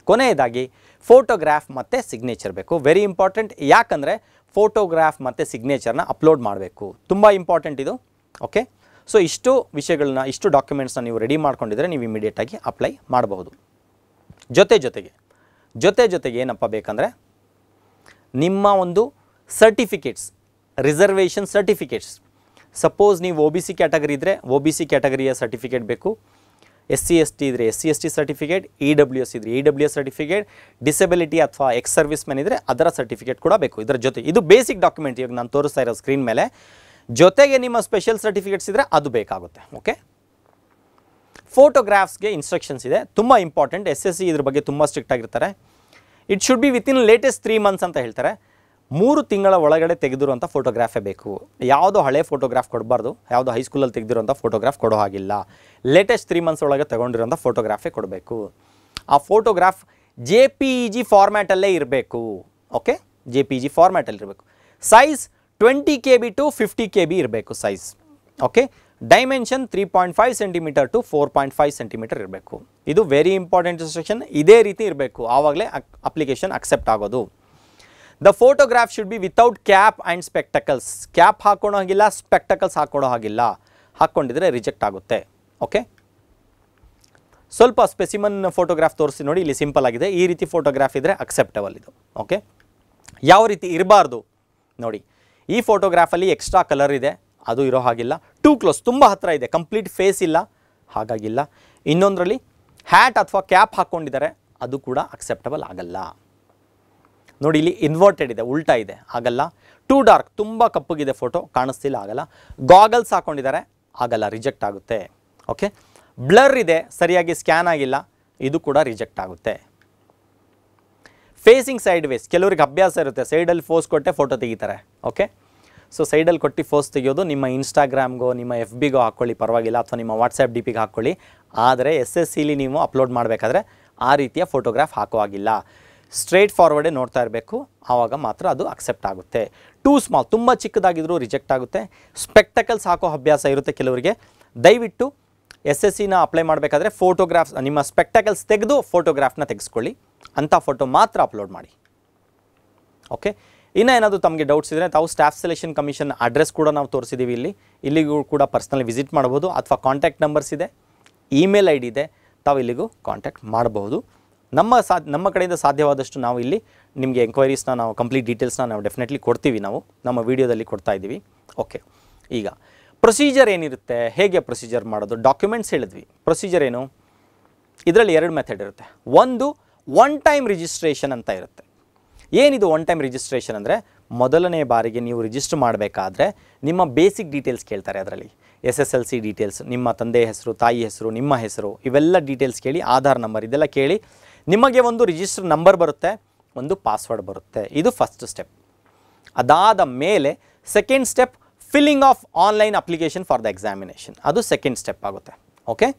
ಕೊನೆಯದಾಗಿ ಫೋಟೋಗ್ರಾಫ್ ಮತ್ತು ಸಿಗ್ನೇಚರ್ ಬೇಕು ವೆರಿ ಇಂಪಾರ್ಟೆಂಟ್ ಯಾಕಂದರೆ ಫೋಟೋಗ್ರಾಫ್ ಮತ್ತು ಸಿಗ್ನೇಚರ್ನ ಅಪ್ಲೋಡ್ ಮಾಡಬೇಕು ತುಂಬ ಇಂಪಾರ್ಟೆಂಟ್ ಇದು ಓಕೆ ಸೊ ಇಷ್ಟು ವಿಷಯಗಳನ್ನ ಇಷ್ಟು ಡಾಕ್ಯುಮೆಂಟ್ಸ್ನ ನೀವು ರೆಡಿ ಮಾಡ್ಕೊಂಡಿದ್ರೆ ನೀವು ಇಮಿಡಿಯೇಟಾಗಿ ಅಪ್ಲೈ ಮಾಡಬಹುದು ಜೊತೆ ಜೊತೆಗೆ ಜೊತೆ ಜೊತೆಗೆ ಏನಪ್ಪ ಬೇಕಂದರೆ ನಿಮ್ಮ ಒಂದು ಸರ್ಟಿಫಿಕೇಟ್ಸ್ ರಿಸರ್ವೇಷನ್ ಸರ್ಟಿಫಿಕೇಟ್ಸ್ ಸಪೋಸ್ ನೀವು ಒ ಬಿ ಸಿ ಕ್ಯಾಟಗರಿ ಇದ್ದರೆ ಒ ಬಿ ಸಿ ಕ್ಯಾಟಗರಿಯ ಸರ್ಟಿಫಿಕೇಟ್ ಬೇಕು ಎಸ್ ಸಿ ಎಸ್ ಟಿ ಇದ್ದರೆ S C S T certificate E W S ಇದ್ದರೆ E W S certificate disability ಅಥವಾ ಎಕ್ಸ್ ಸರ್ವಿಸ್ ಮ್ಯಾನ್ ಇದ್ದರೆ ಅದರ certificate ಕೂಡ ಬೇಕು ಇದರ ಜೊತೆ ಇದು ಬೇಸಿಕ್ ಡಾಕ್ಯುಮೆಂಟ್ ಇವಾಗ ನಾನು ತೋರಿಸ್ತಾ ಇರೋ ಸ್ಕ್ರೀನ್ ಮೇಲೆ ಜೊತೆಗೆ ನಿಮ್ಮ ಸ್ಪೆಷಲ್ ಸರ್ಟಿಫಿಕೇಟ್ಸ್ ಇದ್ದರೆ ಅದು ಬೇಕಾಗುತ್ತೆ ಓಕೆ ಫೋಟೋಗ್ರಾಫ್ಸ್ಗೆ ಇನ್ಸ್ಟ್ರಕ್ಷನ್ಸ್ ಇದೆ ತುಂಬ ಇಂಪಾರ್ಟೆಂಟ್ ಎಸ್ ಎಸ್ ಸಿ ಇದ್ರ ಬಗ್ಗೆ ತುಂಬ ಸ್ಟ್ರಿಕ್ಟ್ ಆಗಿರ್ತಾರೆ it should be within latest three months ಅಂತ ಹೇಳ್ತಾರೆ ಮೂರು ತಿಂಗಳ ಒಳಗಡೆ ತೆಗೆದಿರುವಂಥ ಫೋಟೋಗ್ರಾಫೇ ಬೇಕು ಯಾವುದೋ ಹಳೆ ಫೋಟೋಗ್ರಾಫ್ ಕೊಡಬಾರ್ದು ಯಾವುದೋ ಹೈಸ್ಕೂಲಲ್ಲಿ ತೆಗೆದಿರೋಂಥ ಫೋಟೋಗ್ರಾಫ್ ಕೊಡೋ ಹಾಗಿಲ್ಲ ಲೇಟೆಸ್ಟ್ ತ್ರೀ ಮಂತ್ಸ್ ಒಳಗೆ ತಗೊಂಡಿರುವಂಥ ಫೋಟೋಗ್ರಾಫೇ ಕೊಡಬೇಕು ಆ photograph J P E G ಫಾರ್ಮ್ಯಾಟಲ್ಲೇ ಇರಬೇಕು ಓಕೆ ಜೆ ಪಿ ಜಿ ಫಾರ್ಮ್ಯಾಟಲ್ಲಿ ಇರಬೇಕು size twenty K B to fifty K B ಇರಬೇಕು size okay dimension three point five centimetre to four point five centimetre ಇರಬೇಕು ಇದು ವೆರಿ ಇಂಪಾರ್ಟೆಂಟ್ ಇನ್ಸ್ಟ್ರಕ್ಷನ್ ಇದೇ ರೀತಿ ಇರಬೇಕು ಆವಾಗಲೇ ಅಪ್ಲಿಕೇಶನ್ ಅಕ್ಸೆಪ್ಟ್ ಆಗೋದು the photograph should be without cap and spectacles cap ಹಾಕೊಳೋ ಹಾಗಿಲ್ಲ ಸ್ಪೆಕ್ಟಕಲ್ಸ್ ಹಾಕ್ಕೊಳೋ ಹಾಗಿಲ್ಲ ಹಾಕ್ಕೊಂಡಿದ್ರೆ ರಿಜೆಕ್ಟ್ ಆಗುತ್ತೆ ಓಕೆ ಸ್ವಲ್ಪ ಸ್ಪೆಸಿಮನ್ ಫೋಟೋಗ್ರಾಫ್ ತೋರಿಸಿ ನೋಡಿ ಇಲ್ಲಿ ಸಿಂಪಲ್ ಆಗಿದೆ ಈ ರೀತಿ ಫೋಟೋಗ್ರಾಫ್ ಇದ್ದರೆ ಅಕ್ಸೆಪ್ಟಬಲ್ ಇದು ಓಕೆ ಯಾವ ರೀತಿ ಇರಬಾರ್ದು ನೋಡಿ ಈ ಫೋಟೋಗ್ರಾಫಲ್ಲಿ ಎಕ್ಸ್ಟ್ರಾ ಕಲರ್ ಇದೆ ಅದು ಇರೋ ಹಾಗಿಲ್ಲ ಟೂ ಕ್ಲೋಸ್ ತುಂಬ ಹತ್ತಿರ ಇದೆ ಕಂಪ್ಲೀಟ್ ಫೇಸ್ ಇಲ್ಲ ಹಾಗಾಗಿಲ್ಲ ಇನ್ನೊಂದರಲ್ಲಿ ಹ್ಯಾಟ್ ಅಥವಾ ಕ್ಯಾಪ್ ಹಾಕ್ಕೊಂಡಿದ್ದಾರೆ ಅದು ಕೂಡ ಅಕ್ಸೆಪ್ಟಬಲ್ ಆಗಲ್ಲ ನೋಡಿ ಇಲ್ಲಿ ಇನ್ವರ್ಟೆಡ್ ಇದೆ ಉಲ್ಟಾ ಇದೆ ಆಗಲ್ಲ ಟೂ ಡಾರ್ಕ್ ತುಂಬ ಕಪ್ಪಗಿದೆ ಫೋಟೋ ಕಾಣಿಸ್ತಿಲ್ಲ ಆಗಲ್ಲ ಗಾಗಲ್ಸ್ ಹಾಕ್ಕೊಂಡಿದ್ದಾರೆ ಆಗಲ್ಲ ರಿಜೆಕ್ಟ್ ಆಗುತ್ತೆ ಓಕೆ ಬ್ಲರ್ ಇದೆ ಸರಿಯಾಗಿ ಸ್ಕ್ಯಾನ್ ಆಗಿಲ್ಲ ಇದು ಕೂಡ ರಿಜೆಕ್ಟ್ ಆಗುತ್ತೆ ಫೇಸಿಂಗ್ ಸೈಡ್ ವೇಸ್ ಕೆಲವರಿಗೆ ಅಭ್ಯಾಸ ಇರುತ್ತೆ ಸೈಡಲ್ಲಿ ಫೋಸ್ ಕೊಟ್ಟೆ ಫೋಟೋ ತೆಗಿತಾರೆ ಓಕೆ ಸೊ ಸೈಡಲ್ಲಿ ಕೊಟ್ಟು ಫೋಸ್ ತೆಗೆಯೋದು ನಿಮ್ಮ ಇನ್ಸ್ಟಾಗ್ರಾಮ್ಗೋ ನಿಮ್ಮ ಎಫ್ ಬಿಗೋ ಹಾಕ್ಕೊಳ್ಳಿ ಪರವಾಗಿಲ್ಲ ಅಥವಾ ನಿಮ್ಮ ವಾಟ್ಸಪ್ ಡಿ ಪಿಗೆ ಹಾಕ್ಕೊಳ್ಳಿ ಆದರೆ ಎಸ್ ಎಸ್ ಸಿಲಿ ನೀವು ಅಪ್ಲೋಡ್ ಮಾಡಬೇಕಾದ್ರೆ ಆ ರೀತಿಯ ಫೋಟೋಗ್ರಾಫ್ ಹಾಕುವಾಗಿಲ್ಲ ಸ್ಟ್ರೇಟ್ ಫಾರ್ವರ್ಡೇ ನೋಡ್ತಾ ಇರಬೇಕು ಆವಾಗ ಮಾತ್ರ ಅದು ಅಕ್ಸೆಪ್ಟ್ ಆಗುತ್ತೆ ಟೂ ಸ್ಮಾಲ್ ತುಂಬ ಚಿಕ್ಕದಾಗಿದ್ದರೂ ರಿಜೆಕ್ಟ್ ಆಗುತ್ತೆ ಸ್ಪೆಕ್ಟಕಲ್ಸ್ ಹಾಕೋ ಅಭ್ಯಾಸ ಇರುತ್ತೆ ಕೆಲವರಿಗೆ ದಯವಿಟ್ಟು ಎಸ್ ಎಸ್ ಸಿನ ಅಪ್ಲೈ ಮಾಡಬೇಕಾದ್ರೆ ಫೋಟೋಗ್ರಾಫ್ಸ್ ನಿಮ್ಮ ಸ್ಪೆಕ್ಟಕಲ್ಸ್ ತೆಗೆದು ಫೋಟೋಗ್ರಾಫ್ನ ತೆಗೆಸ್ಕೊಳ್ಳಿ ಅಂಥ ಫೋಟೋ ಮಾತ್ರ ಅಪ್ಲೋಡ್ ಮಾಡಿ ಓಕೆ ಇನ್ನೂ ಏನಾದರೂ ತಮಗೆ ಡೌಟ್ಸ್ ಇದ್ದರೆ ತಾವು ಸ್ಟಾಫ್ ಸೆಲೆಕ್ಷನ್ ಕಮಿಷನ್ ಅಡ್ರೆಸ್ ಕೂಡ ನಾವು ತೋರಿಸಿದ್ದೀವಿ ಇಲ್ಲಿ ಇಲ್ಲಿಗೂ ಕೂಡ ಪರ್ಸ್ನಲಿ ವಿಸಿಟ್ ಮಾಡ್ಬೋದು ಅಥವಾ ಕಾಂಟ್ಯಾಕ್ಟ್ ನಂಬರ್ಸ್ ಇದೆ ಇಮೇಲ್ ಐ ಡಿ ಇದೆ ತಾವು ಇಲ್ಲಿಗೂ ಕಾಂಟ್ಯಾಕ್ಟ್ ಮಾಡಬಹುದು ನಮ್ಮ ಸಾ ನಮ್ಮ ಕಡೆಯಿಂದ ಸಾಧ್ಯವಾದಷ್ಟು ನಾವು ಇಲ್ಲಿ ನಿಮಗೆ ಎಂಕ್ವೈರೀಸ್ನ ನಾವು ಕಂಪ್ಲೀಟ್ ಡೀಟೇಲ್ಸ್ನ ನಾವು ಡೆಫಿನೆಟ್ಲಿ ಕೊಡ್ತೀವಿ ನಾವು ನಮ್ಮ ವೀಡಿಯೋದಲ್ಲಿ ಕೊಡ್ತಾ ಇದ್ದೀವಿ ಓಕೆ ಈಗ ಪ್ರೊಸೀಜರ್ ಏನಿರುತ್ತೆ ಹೇಗೆ ಪ್ರೊಸೀಜರ್ ಮಾಡೋದು ಡಾಕ್ಯುಮೆಂಟ್ಸ್ ಹೇಳಿದ್ವಿ ಪ್ರೊಸೀಜರ್ ಏನು ಇದರಲ್ಲಿ ಎರಡು ಮೆಥಡ್ ಇರುತ್ತೆ ಒಂದು ಒನ್ ಟೈಮ್ ರಿಜಿಸ್ಟ್ರೇಷನ್ ಅಂತ ಇರುತ್ತೆ ಏನಿದು ಒನ್ ಟೈಮ್ ರಿಜಿಸ್ಟ್ರೇಷನ್ ಅಂದರೆ ಮೊದಲನೇ ಬಾರಿಗೆ ನೀವು ರಿಜಿಸ್ಟರ್ ಮಾಡಬೇಕಾದ್ರೆ ನಿಮ್ಮ ಬೇಸಿಕ್ ಡೀಟೇಲ್ಸ್ ಕೇಳ್ತಾರೆ ಅದರಲ್ಲಿ S S L C details ನಿಮ್ಮ ತಂದೆ ಹೆಸರು ತಾಯಿ ಹೆಸರು ನಿಮ್ಮ ಹೆಸರು ಇವೆಲ್ಲ ಡೀಟೇಲ್ಸ್ ಕೇಳಿ ಆಧಾರ್ ನಂಬರ್ ಇದೆಲ್ಲ ಕೇಳಿ ನಿಮಗೆ ಒಂದು ರಿಜಿಸ್ಟರ್ ನಂಬರ್ ಬರುತ್ತೆ ಒಂದು ಪಾಸ್ವರ್ಡ್ ಬರುತ್ತೆ ಇದು ಫಸ್ಟ್ ಸ್ಟೆಪ್ ಅದಾದ ಮೇಲೆ second step filling of online application for the examination ಅದು ಸೆಕೆಂಡ್ ಸ್ಟೆಪ್ ಆಗುತ್ತೆ ಓಕೆ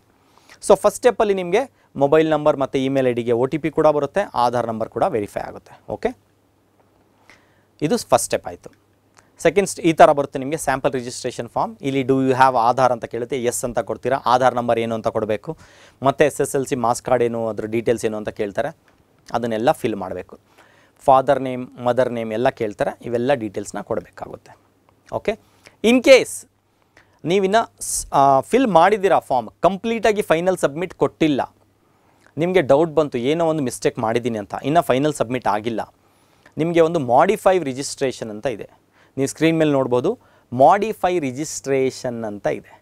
ಸೊ ಫಸ್ಟ್ ಸ್ಟೆಪ್ಪಲ್ಲಿ ನಿಮಗೆ ಮೊಬೈಲ್ ನಂಬರ್ ಮತ್ತು ಇಮೇಲ್ ಐ ಡಿಗೆ ಒ ಟಿ ಪಿ ಕೂಡ ಬರುತ್ತೆ ಆಧಾರ್ ನಂಬರ್ ಕೂಡ ವೆರಿಫೈ ಆಗುತ್ತೆ ಓಕೆ ಇದು ಫಸ್ಟ್ ಸ್ಟೆಪ್ ಆಯಿತು ಸೆಕೆಂಡ್ ಈ ಥರ ಬರುತ್ತೆ ನಿಮಗೆ ಸ್ಯಾಂಪಲ್ ರಿಜಿಸ್ಟ್ರೇಷನ್ ಫಾರ್ಮ್ ಇಲ್ಲಿ ಡೂ ಯು ಹ್ಯಾವ್ ಆಧಾರ್ ಅಂತ ಕೇಳುತ್ತೆ ಎಸ್ ಅಂತ ಕೊಡ್ತೀರಾ ಆಧಾರ್ ನಂಬರ್ ಏನು ಅಂತ ಕೊಡಬೇಕು ಮತ್ತು S S L C marks card ಏನು ಅದ್ರ ಡೀಟೇಲ್ಸ್ ಏನು ಅಂತ ಕೇಳ್ತಾರೆ ಅದನ್ನೆಲ್ಲ ಫಿಲ್ ಮಾಡಬೇಕು ಫಾದರ್ ನೇಮ್ ಮದರ್ ನೇಮ್ ಎಲ್ಲ ಕೇಳ್ತಾರೆ ಇವೆಲ್ಲ ಡೀಟೇಲ್ಸ್ನ ಕೊಡಬೇಕಾಗುತ್ತೆ ಓಕೆ ಇನ್ ಕೇಸ್ ನೀವಿನ್ನ ಫಿಲ್ ಮಾಡಿದ್ದೀರಾ ಫಾರ್ಮ್ ಕಂಪ್ಲೀಟಾಗಿ ಫೈನಲ್ ಸಬ್ಮಿಟ್ ಕೊಟ್ಟಿಲ್ಲ ನಿಮಗೆ ಡೌಟ್ ಬಂತು ಏನೋ ಒಂದು ಮಿಸ್ಟೇಕ್ ಮಾಡಿದ್ದೀನಿ ಅಂತ ಇನ್ನೂ ಫೈನಲ್ ಸಬ್ಮಿಟ್ ಆಗಿಲ್ಲ ನಿಮಗೆ ಒಂದು ಮಾಡಿಫೈ ರಿಜಿಸ್ಟ್ರೇಷನ್ ಅಂತ ಇದೆ ನೀವು ಸ್ಕ್ರೀನ್ ಮೇಲೆ ನೋಡ್ಬೋದು ಮಾಡಿಫೈ ರಿಜಿಸ್ಟ್ರೇಷನ್ ಅಂತ ಇದೆ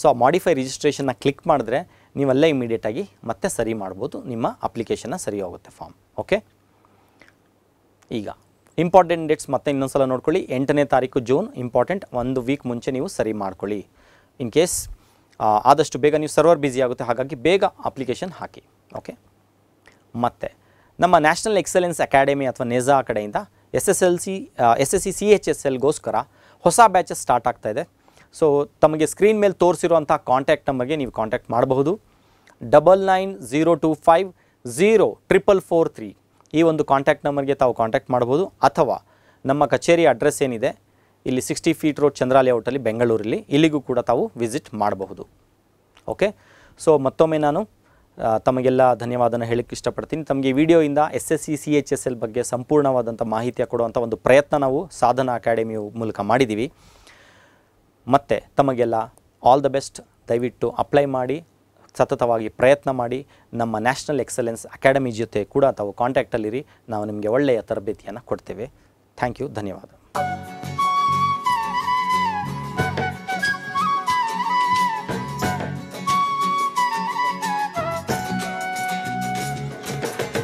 ಸೊ ಆ ಮಾಡಿಫೈ ರಿಜಿಸ್ಟ್ರೇಷನ್ನ ಕ್ಲಿಕ್ ಮಾಡಿದ್ರೆ ನೀವಲ್ಲೇ ಇಮಿಡಿಯೇಟಾಗಿ ಮತ್ತೆ ಸರಿ ಮಾಡ್ಬೋದು ನಿಮ್ಮ ಅಪ್ಲಿಕೇಶನ್ನ ಸರಿ ಹೋಗುತ್ತೆ ಫಾರ್ಮ್ ಓಕೆ ಈಗ ಇಂಪಾರ್ಟೆಂಟ್ ಡೇಟ್ಸ್ ಮತ್ತೆ ಇನ್ನೊಂದು ಸಲ ನೋಡ್ಕೊಳ್ಳಿ ಎಂಟನೇ ತಾರೀಕು ಜೂನ್ ಇಂಪಾರ್ಟೆಂಟ್ ಒಂದು ವೀಕ್ ಮುಂಚೆ ನೀವು ಸರಿ ಮಾಡ್ಕೊಳ್ಳಿ ಇನ್ ಕೇಸ್ ಆದಷ್ಟು ಬೇಗ ನೀವು ಸರ್ವರ್ ಬ್ಯುಸಿ ಆಗುತ್ತೆ ಹಾಗಾಗಿ ಬೇಗ ಅಪ್ಲಿಕೇಶನ್ ಹಾಕಿ ಓಕೆ ಮತ್ತು ನಮ್ಮ ನ್ಯಾಷನಲ್ ಎಕ್ಸಲೆನ್ಸ್ ಅಕಾಡೆಮಿ ಅಥವಾ ನೆಜಾ ಕಡೆಯಿಂದ S S L C S S C C H S ಎಲ್ಗೋಸ್ಕರ ಹೊಸ ಬ್ಯಾಚಸ್ ಸ್ಟಾರ್ಟ್ ಆಗ್ತಾ ಇದೆ ಸೊ ತಮಗೆ ಸ್ಕ್ರೀನ್ ಮೇಲೆ ತೋರಿಸಿರುವಂಥ ಕಾಂಟ್ಯಾಕ್ಟ್ ನಂಬರ್ಗೆ ನೀವು ಕಾಂಟ್ಯಾಕ್ಟ್ ಮಾಡಬಹುದು double nine zero two five zero triple four three ಈ ಒಂದು ಕಾಂಟ್ಯಾಕ್ಟ್ ನಂಬರ್ಗೆ ತಾವು ಕಾಂಟ್ಯಾಕ್ಟ್ ಮಾಡ್ಬೋದು ಅಥವಾ ನಮ್ಮ ಕಚೇರಿ ಅಡ್ರೆಸ್ ಏನಿದೆ ಇಲ್ಲಿ ಸಿಕ್ಸ್ಟಿ ಫೀಟ್ ರೋಡ್ ಚಂದ್ರಾಲಯ ಲೇಔಟಲ್ಲಿ ಬೆಂಗಳೂರಲ್ಲಿ ಇಲ್ಲಿಗೂ ಕೂಡ ತಾವು ವಿಸಿಟ್ ಮಾಡಬಹುದು ಓಕೆ ಸೊ ಮತ್ತೊಮ್ಮೆ ನಾನು ತಮಗೆಲ್ಲ ಧನ್ಯವಾದನ ಹೇಳಕ್ಕೆ ಇಷ್ಟಪಡ್ತೀನಿ ತಮಗೆ ವಿಡಿಯೋಯಿಂದ S S C C H S L ಬಗ್ಗೆ ಸಂಪೂರ್ಣವಾದಂಥ ಮಾಹಿತಿಯ ಕೊಡುವಂಥ ಒಂದು ಪ್ರಯತ್ನ ನಾವು ಸಾಧನಾ ಅಕಾಡೆಮಿಯ ಮೂಲಕ ಮಾಡಿದ್ದೀವಿ ಮತ್ತು ತಮಗೆಲ್ಲ ಆಲ್ ದ ಬೆಸ್ಟ್ ದಯವಿಟ್ಟು ಅಪ್ಲೈ ಮಾಡಿ ಸತತವಾಗಿ ಪ್ರಯತ್ನ ಮಾಡಿ ನಮ್ಮ ನ್ಯಾಷನಲ್ ಎಕ್ಸಲೆನ್ಸ್ ಅಕಾಡೆಮಿ ಜೊತೆ ಕೂಡ ತಾವು ಕಾಂಟ್ಯಾಕ್ಟಲ್ಲಿರಿ ನಾವು ನಿಮಗೆ ಒಳ್ಳೆಯ ತರಬೇತಿಯನ್ನು ಕೊಡ್ತೇವೆ ಥ್ಯಾಂಕ್ ಯು ಧನ್ಯವಾದ